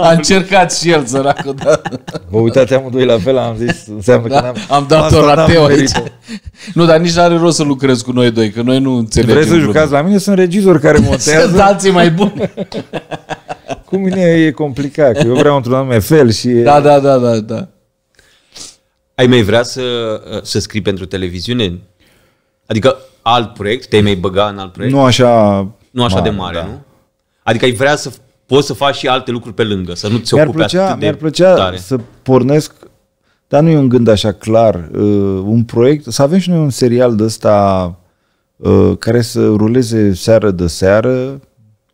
a încercat și el, săracul, da. Vă uitați amândoi la fel, am zis, înseamnă da, că n-am... Am dat o rateu aici. Nu, dar nici n-are rost să lucrezi cu noi doi, că noi nu înțelegem. Vreți să jucați la mine? Sunt regizor care montează. Sunt alții mai buni. cu mine e complicat, că eu vreau într-un anume fel și... Da, da, da, da, da. Ai mai vrea să, să scrii pentru televiziune? Adică alt proiect? Te-ai mai băga în alt proiect? Nu așa... Nu așa mare, de mare, da. nu? Adică ai vrea să poți să faci și alte lucruri pe lângă, să nu ți ocupi plăcea, atât de Mi-ar plăcea tare. să pornesc, dar nu e un gând așa clar, uh, un proiect, să avem și noi un serial de ăsta uh, care să ruleze seară de seară,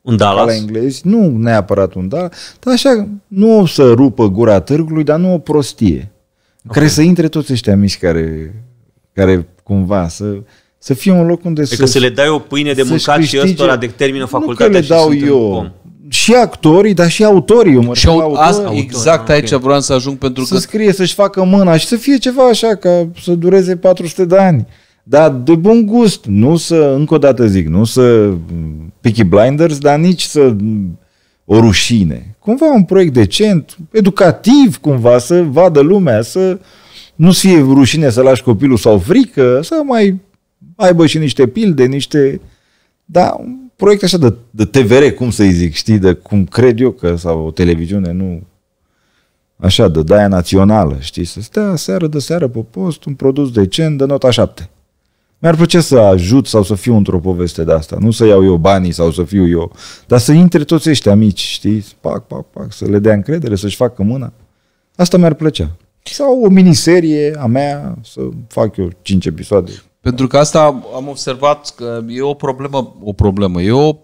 un Dallas? la englezi, nu neapărat un Dallas, dar așa, nu o să rupă gura târgului, dar nu o prostie. Okay. Care să intre toți ăștia mici care, care cumva să, să fie un loc unde adică să... că să le dai o pâine de mâncat câștige, și ăstora termină facultatea nu că le dau eu, și actorii, dar și autorii. Mă și au, autor, asta, exact autor, aici okay. vreau să ajung pentru să că... Să scrie, să-și facă mâna și să fie ceva așa, ca să dureze 400 de ani. Dar de bun gust, nu să, încă o dată zic, nu să picky Blinders, dar nici să o rușine. Cumva un proiect decent, educativ cumva, să vadă lumea, să nu fie rușine să lași copilul sau frică, să mai aibă și niște pilde, niște... Da, proiecte așa de, de TVR, cum să zic, știi, de cum cred eu că, sau o televiziune, nu așa, de daia națională, știi, să stea seară de seară pe post, un produs decent de nota 7. Mi-ar plăcea să ajut sau să fiu într-o poveste de asta, nu să iau eu banii sau să fiu eu, dar să intre toți ăștia mici, știi, pac, pac, pac, să le dea încredere, să-și facă mâna. Asta mi-ar plăcea. Sau o miniserie a mea, să fac eu cinci episoade. Pentru că asta am observat că e o problemă, o problemă, e o,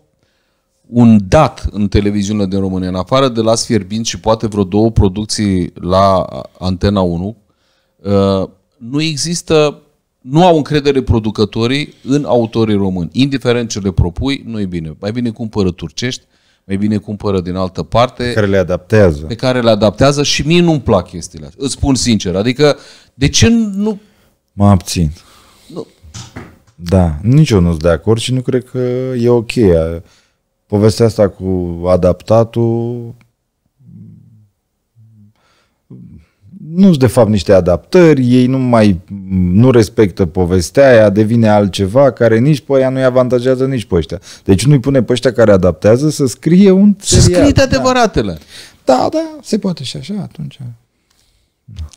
un dat în televiziunea din România, în afară de Las Fierbint și poate vreo două producții la Antena 1, uh, nu există, nu au încredere producătorii în autorii români. Indiferent ce le propui, nu e bine. Mai bine cumpără turcești, mai bine cumpără din altă parte. Pe care le adaptează. Pe care le adaptează și mie nu-mi plac chestiile astea. Îți spun sincer, adică de ce nu... Mă abțin. Da, nici eu nu sunt de acord și nu cred că e ok. Povestea asta cu adaptatul nu sunt de fapt niște adaptări, ei nu mai nu respectă povestea aia, devine altceva care nici pe aia nu-i avantajează nici pe ăștia. Deci nu-i pune pe ăștia care adaptează să scrie un Să scrie de adevăratele. Da. da, da, se poate și așa atunci.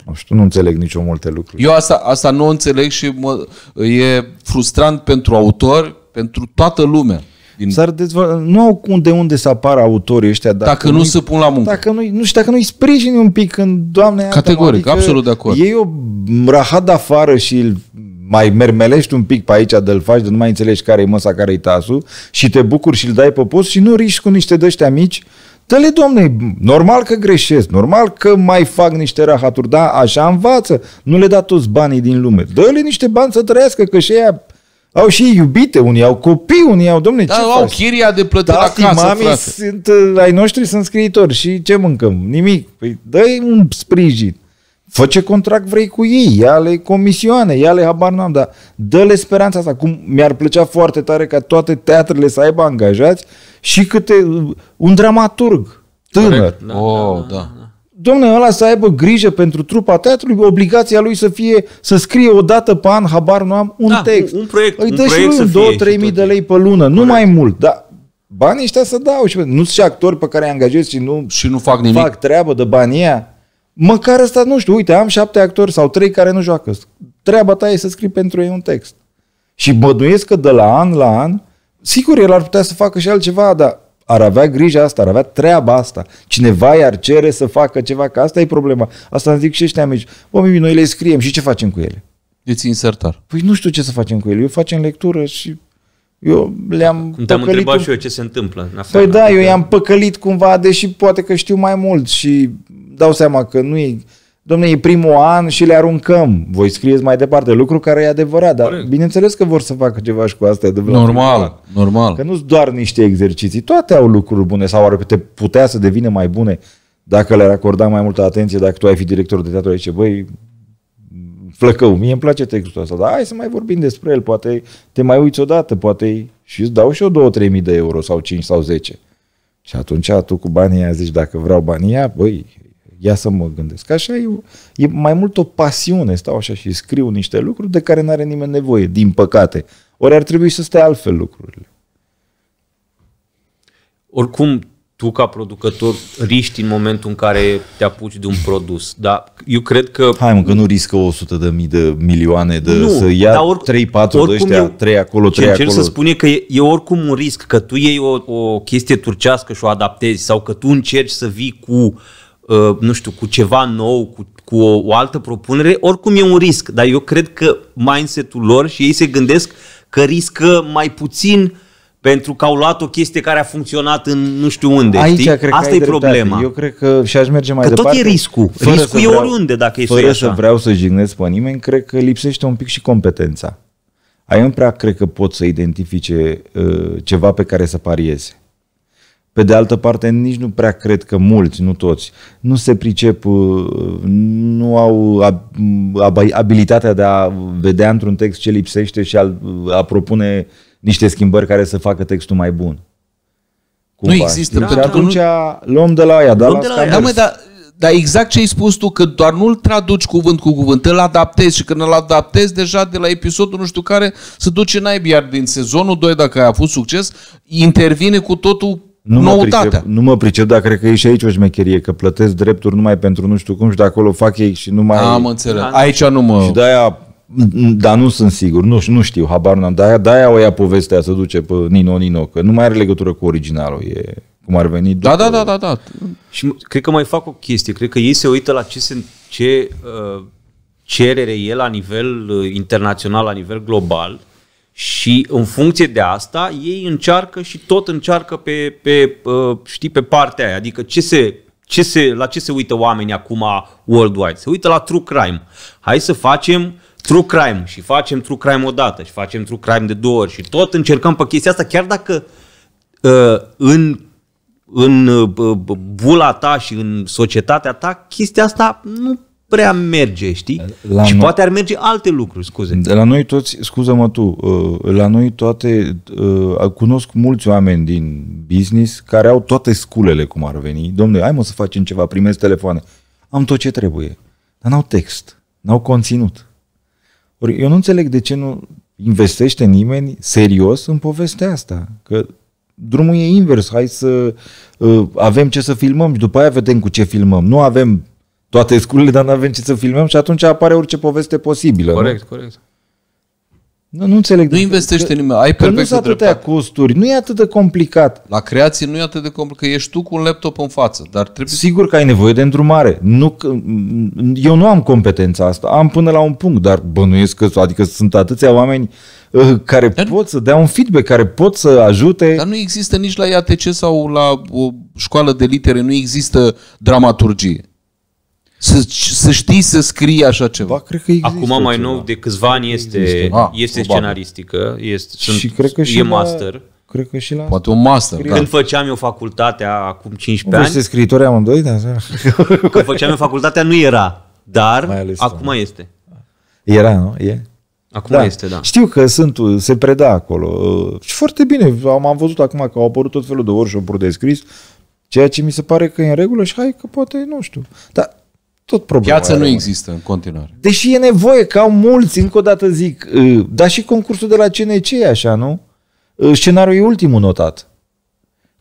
Nu știu, nu înțeleg nicio multe lucruri. Eu asta, asta nu înțeleg și mă, e frustrant pentru autori, pentru toată lumea. Din... S-ar dezvol... Nu au cum de unde să apară autorii ăștia dacă, dacă nu se pun la muncă. Dacă nu, nu știu, dacă nu-i sprijini un pic când, doamne... Categoric, adică absolut de acord. Ei o rahat afară și îl mai mermelești un pic pe aici de-l faci, de nu mai înțelegi care-i măsa, care-i tasul și te bucuri și îl dai pe post și nu riști cu niște dăștea mici Dă-le, domne, normal că greșesc, normal că mai fac niște rahaturi, dar așa învață. Nu le da toți banii din lume. Dă-le niște bani să trăiască, că și aia au și iubite, unii au copii, unii au, domne, da, ce au faci? chiria de plătit la da, acasă, mami frate. sunt, uh, ai noștri sunt scriitori și ce mâncăm? Nimic. Păi dă un sprijin. Fă ce contract vrei cu ei, ia-le comisioane, ia-le habar n-am, dar dă-le speranța asta. Cum mi-ar plăcea foarte tare ca toate teatrele să aibă angajați și câte un dramaturg tânăr. Da, oh, da. da. da, da. Domne, ăla să aibă grijă pentru trupa teatrului, obligația lui să fie, să scrie o dată pe an, habar nu am, un da, text. Un, un proiect, Îi dă un proiect și lui 2-3 mii de lei pe lună, nu mai mult, dar banii ăștia să dau. Și nu sunt și actori pe care îi angajez și nu, și nu fac nimic. fac treabă de banii Măcar ăsta, nu știu, uite, am șapte actori sau trei care nu joacă. Treaba ta e să scrii pentru ei un text. Și bănuiesc că de la an la an, sigur, el ar putea să facă și altceva, dar ar avea grija asta, ar avea treaba asta. Cineva i-ar cere să facă ceva, că asta e problema. Asta îmi zic și ăștia mici. Bă, mimi, noi le scriem și ce facem cu ele? Eu țin sertar. Păi nu știu ce să facem cu ele. Eu facem lectură și eu le-am Cum te-am întrebat un... și eu ce se întâmplă. În păi afară, păi da, adică- eu i-am păcălit cumva, deși poate că știu mai mult și dau seama că nu e... Domne, e primul an și le aruncăm. Voi scrieți mai departe, lucru care e adevărat, dar Corect. bineînțeles că vor să facă ceva și cu asta. Normal, normal. Că nu sunt doar niște exerciții, toate au lucruri bune sau ar putea să devină mai bune dacă le-ar acorda mai multă atenție, dacă tu ai fi director de teatru, aici, băi, flăcău, mie îmi place textul ăsta, dar hai să mai vorbim despre el, poate te mai uiți odată, poate și îți dau și eu 2 trei mii de euro sau 5 sau 10. Și atunci tu cu banii aia zici, dacă vreau banii aia, băi, ia să mă gândesc. Așa e, e mai mult o pasiune, stau așa și scriu niște lucruri de care nu are nimeni nevoie, din păcate. Ori ar trebui să stea altfel lucrurile. Oricum, tu ca producător riști în momentul în care te apuci de un produs, dar eu cred că... Hai mă, că nu riscă 100 de mii de milioane de nu, să ia dar oric, 3, 4 de ăștia, eu, 3 acolo, 3 ce acolo. să spune că e, e oricum un risc, că tu iei o, o chestie turcească și o adaptezi sau că tu încerci să vii cu uh, Uh, nu știu, cu ceva nou, cu, cu o, o altă propunere, oricum e un risc. Dar eu cred că mindset-ul lor și ei se gândesc că riscă mai puțin pentru că au luat o chestie care a funcționat în nu știu unde. Aici știi? cred că e dreptate. problema. Eu cred că și aș merge mai că departe. tot e riscul. Fără riscul vreau, oriunde dacă e Fără să vreau să jignesc pe nimeni, cred că lipsește un pic și competența. Ai nu prea cred că pot să identifice uh, ceva pe care să parieze. Pe de altă parte, nici nu prea cred că mulți, nu toți, nu se pricep, uh, nu au abilitatea de a vedea într-un text ce lipsește și a, a propune niște schimbări care să facă textul mai bun. Cumva. Nu există. Da, pentru atunci că nu... luăm de la ea, da, la, de la ea. Da, exact ce ai spus tu, că doar nu-l traduci cuvânt cu cuvânt, îl adaptezi și când îl adaptezi deja de la episodul nu știu care, se duce în iar din sezonul 2, dacă a fost succes, intervine cu totul nu Mă pricep, nu mă pricep, dar cred că e și aici o șmecherie, că plătesc drepturi numai pentru nu știu cum și de acolo fac ei și nu mai... Am înțeles. Aici nu mă... Și de-aia dar nu sunt sigur, nu, nu știu, habar n-am, de-aia, de-aia o ia povestea să duce pe Nino Nino, că nu mai are legătură cu originalul, e cum ar veni. Da, da, da, da, da. Și cred că mai fac o chestie, cred că ei se uită la ce, se, ce uh, cerere e la nivel uh, internațional, la nivel global și în funcție de asta, ei încearcă și tot încearcă pe, pe uh, știi, pe partea aia. Adică ce se, ce se, la ce se uită oamenii acum worldwide? Se uită la true crime. Hai să facem true crime și facem true crime odată și facem true crime de două ori și tot încercăm pe chestia asta, chiar dacă uh, în în uh, bula ta și în societatea ta, chestia asta nu prea merge, știi? La și noi... poate ar merge alte lucruri, scuze. De la noi toți, scuză-mă tu, uh, la noi toate, uh, cunosc mulți oameni din business care au toate sculele cum ar veni. Domnule, hai mă să facem ceva, primesc telefoane. Am tot ce trebuie, dar n-au text, n-au conținut. Ori eu nu înțeleg de ce nu investește nimeni serios în povestea asta, că drumul e invers, hai să uh, avem ce să filmăm și după aia vedem cu ce filmăm. Nu avem toate sculele, dar nu avem ce să filmăm și atunci apare orice poveste posibilă. Corect, nu? corect. Nu, nu înțeleg. Nu investește că, nimeni. Ai că nu sunt atâtea costuri, nu e atât de complicat. La creație nu e atât de complicat, că ești tu cu un laptop în față, dar trebuie Sigur că ai nevoie de îndrumare. Nu, eu nu am competența asta. Am până la un punct, dar bănuiesc că adică sunt atâția oameni uh, care dar, pot să dea un feedback, care pot să ajute. Dar nu există nici la IATC sau la o școală de litere, nu există dramaturgie să, să știi să scrii așa ceva. Ba, cred că există Acum mai ceva. nou de câțiva ani este, există. A, ah, este scenaristică, este, sunt, și cred că și e master. La, cred că și la Poate un master, scrie. Da. Când făceam eu facultatea acum 15 Voi ani... Voi scriitori amândoi? Da. da. Când făceam eu facultatea nu era, dar acum tu. este. Era, nu? E? Acum da. este, da. Știu că sunt, se preda acolo. Și foarte bine, am, am văzut acum că au apărut tot felul de workshop-uri de scris, ceea ce mi se pare că e în regulă și hai că poate, nu știu. Dar tot problema. Piața nu există în continuare. Deși e nevoie, că au mulți, încă o dată zic, uh, dar și concursul de la CNC e așa, nu? Uh, scenariul e ultimul notat.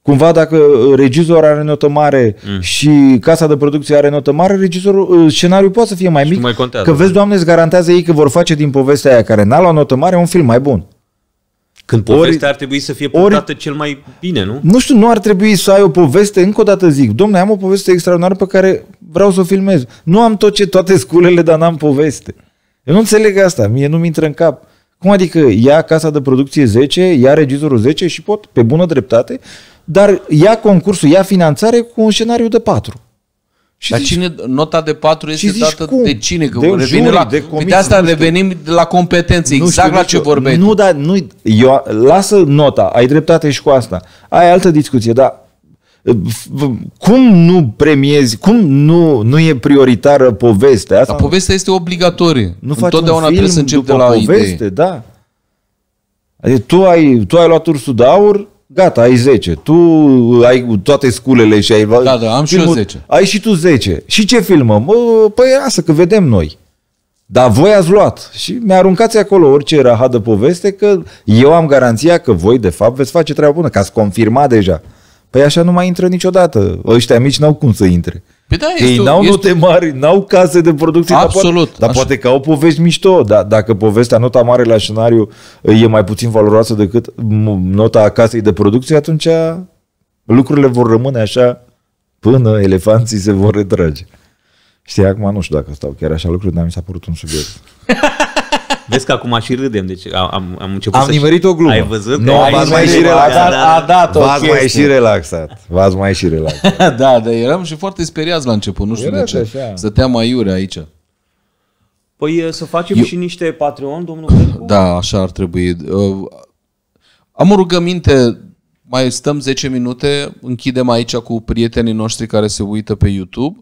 Cumva dacă uh, regizorul are notă mare mm. și casa de producție are notă mare, regizorul, scenariul poate să fie mai mic. mai contează, că vezi, doamne, îți garantează ei că vor face din povestea aia care n-a luat notă mare un film mai bun. Când povestea ori, ar trebui să fie portată ori, cel mai bine, nu? Nu știu, nu ar trebui să ai o poveste, încă o dată zic, domne, am o poveste extraordinară pe care vreau să o filmez. Nu am tot ce, toate sculele, dar n-am poveste. Eu nu înțeleg asta, mie nu-mi intră în cap. Cum adică ia casa de producție 10, ia regizorul 10 și pot, pe bună dreptate, dar ia concursul, ia finanțare cu un scenariu de 4. Și Dar zici, cine, nota de 4 este dată cum? de cine? Că de revine jurii, la, de comis, de asta revenim la competențe, nu exact știu, la ce vorbeai. Nu, dar nu, eu, lasă nota, ai dreptate și cu asta. Ai altă discuție, dar uh, cum nu premiezi, cum nu, nu e prioritară povestea asta? Dar povestea este obligatorie. Nu faci Întotdeauna un film trebuie să începi de la poveste, idei. da. Adică tu ai, tu ai luat ursul de aur, Gata, ai 10. Tu uh, ai toate sculele și ai... Da, da, am și eu 10. Ai și tu 10. Și ce filmăm? Uh, păi lasă că vedem noi. Dar voi ați luat și mi-aruncați acolo orice rahadă poveste că eu am garanția că voi de fapt veți face treaba bună, că ați confirmat deja. Păi așa nu mai intră niciodată. Ăștia mici n-au cum să intre. Păi da, este Ei o, n-au este... note mari, n-au case de producție. Absolut. Dar, poate, dar poate că au povești mișto. Da, dacă povestea, nota mare la scenariu e mai puțin valoroasă decât nota casei de producție, atunci lucrurile vor rămâne așa până elefanții se vor retrage. Știi, acum nu știu dacă stau chiar așa lucruri, dar mi s-a părut un subiect. Vezi că acum și râdem, deci am, am început Am să nimerit o glumă. Ai văzut? Nu, no, v-ați mai și relaxat. A, a dat V-ați mai și relaxat. V-ați mai și relaxat. da, dar eram și foarte speriați la început, nu știu Era de ce. Așa. Stăteam aiure aici. Păi să facem Eu... și niște Patreon, domnul Da, așa ar trebui. Uh, am o rugăminte, mai stăm 10 minute, închidem aici cu prietenii noștri care se uită pe YouTube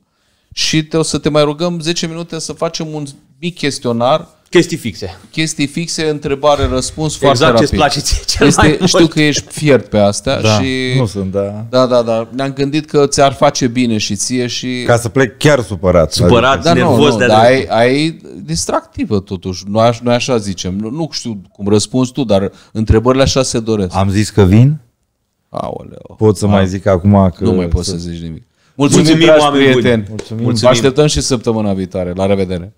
și te, o să te mai rugăm 10 minute să facem un mic chestionar Chestii fixe. Chestii fixe, întrebare, răspuns exact foarte rapid. Exact ce-ți place cel este, mai mult. că ești fiert pe asta da, și... Nu sunt, da. Da, da, da. Ne-am gândit că ți-ar face bine și ție și... Ca să plec chiar supărat. Supărat, adică. dar nervos nu, nu, de dar ai, ai distractivă totuși. Noi, aș, noi așa zicem. Nu, nu știu cum răspunzi tu, dar întrebările așa se doresc. Am zis că vin? Aoleo. Pot să A... mai da. zic acum că... Nu mai poți să, să zici nimic. Mulțumim, Mulțumim dragi prieteni. Mulțumim. Mulțumim. așteptăm și săptămâna viitoare. La revedere.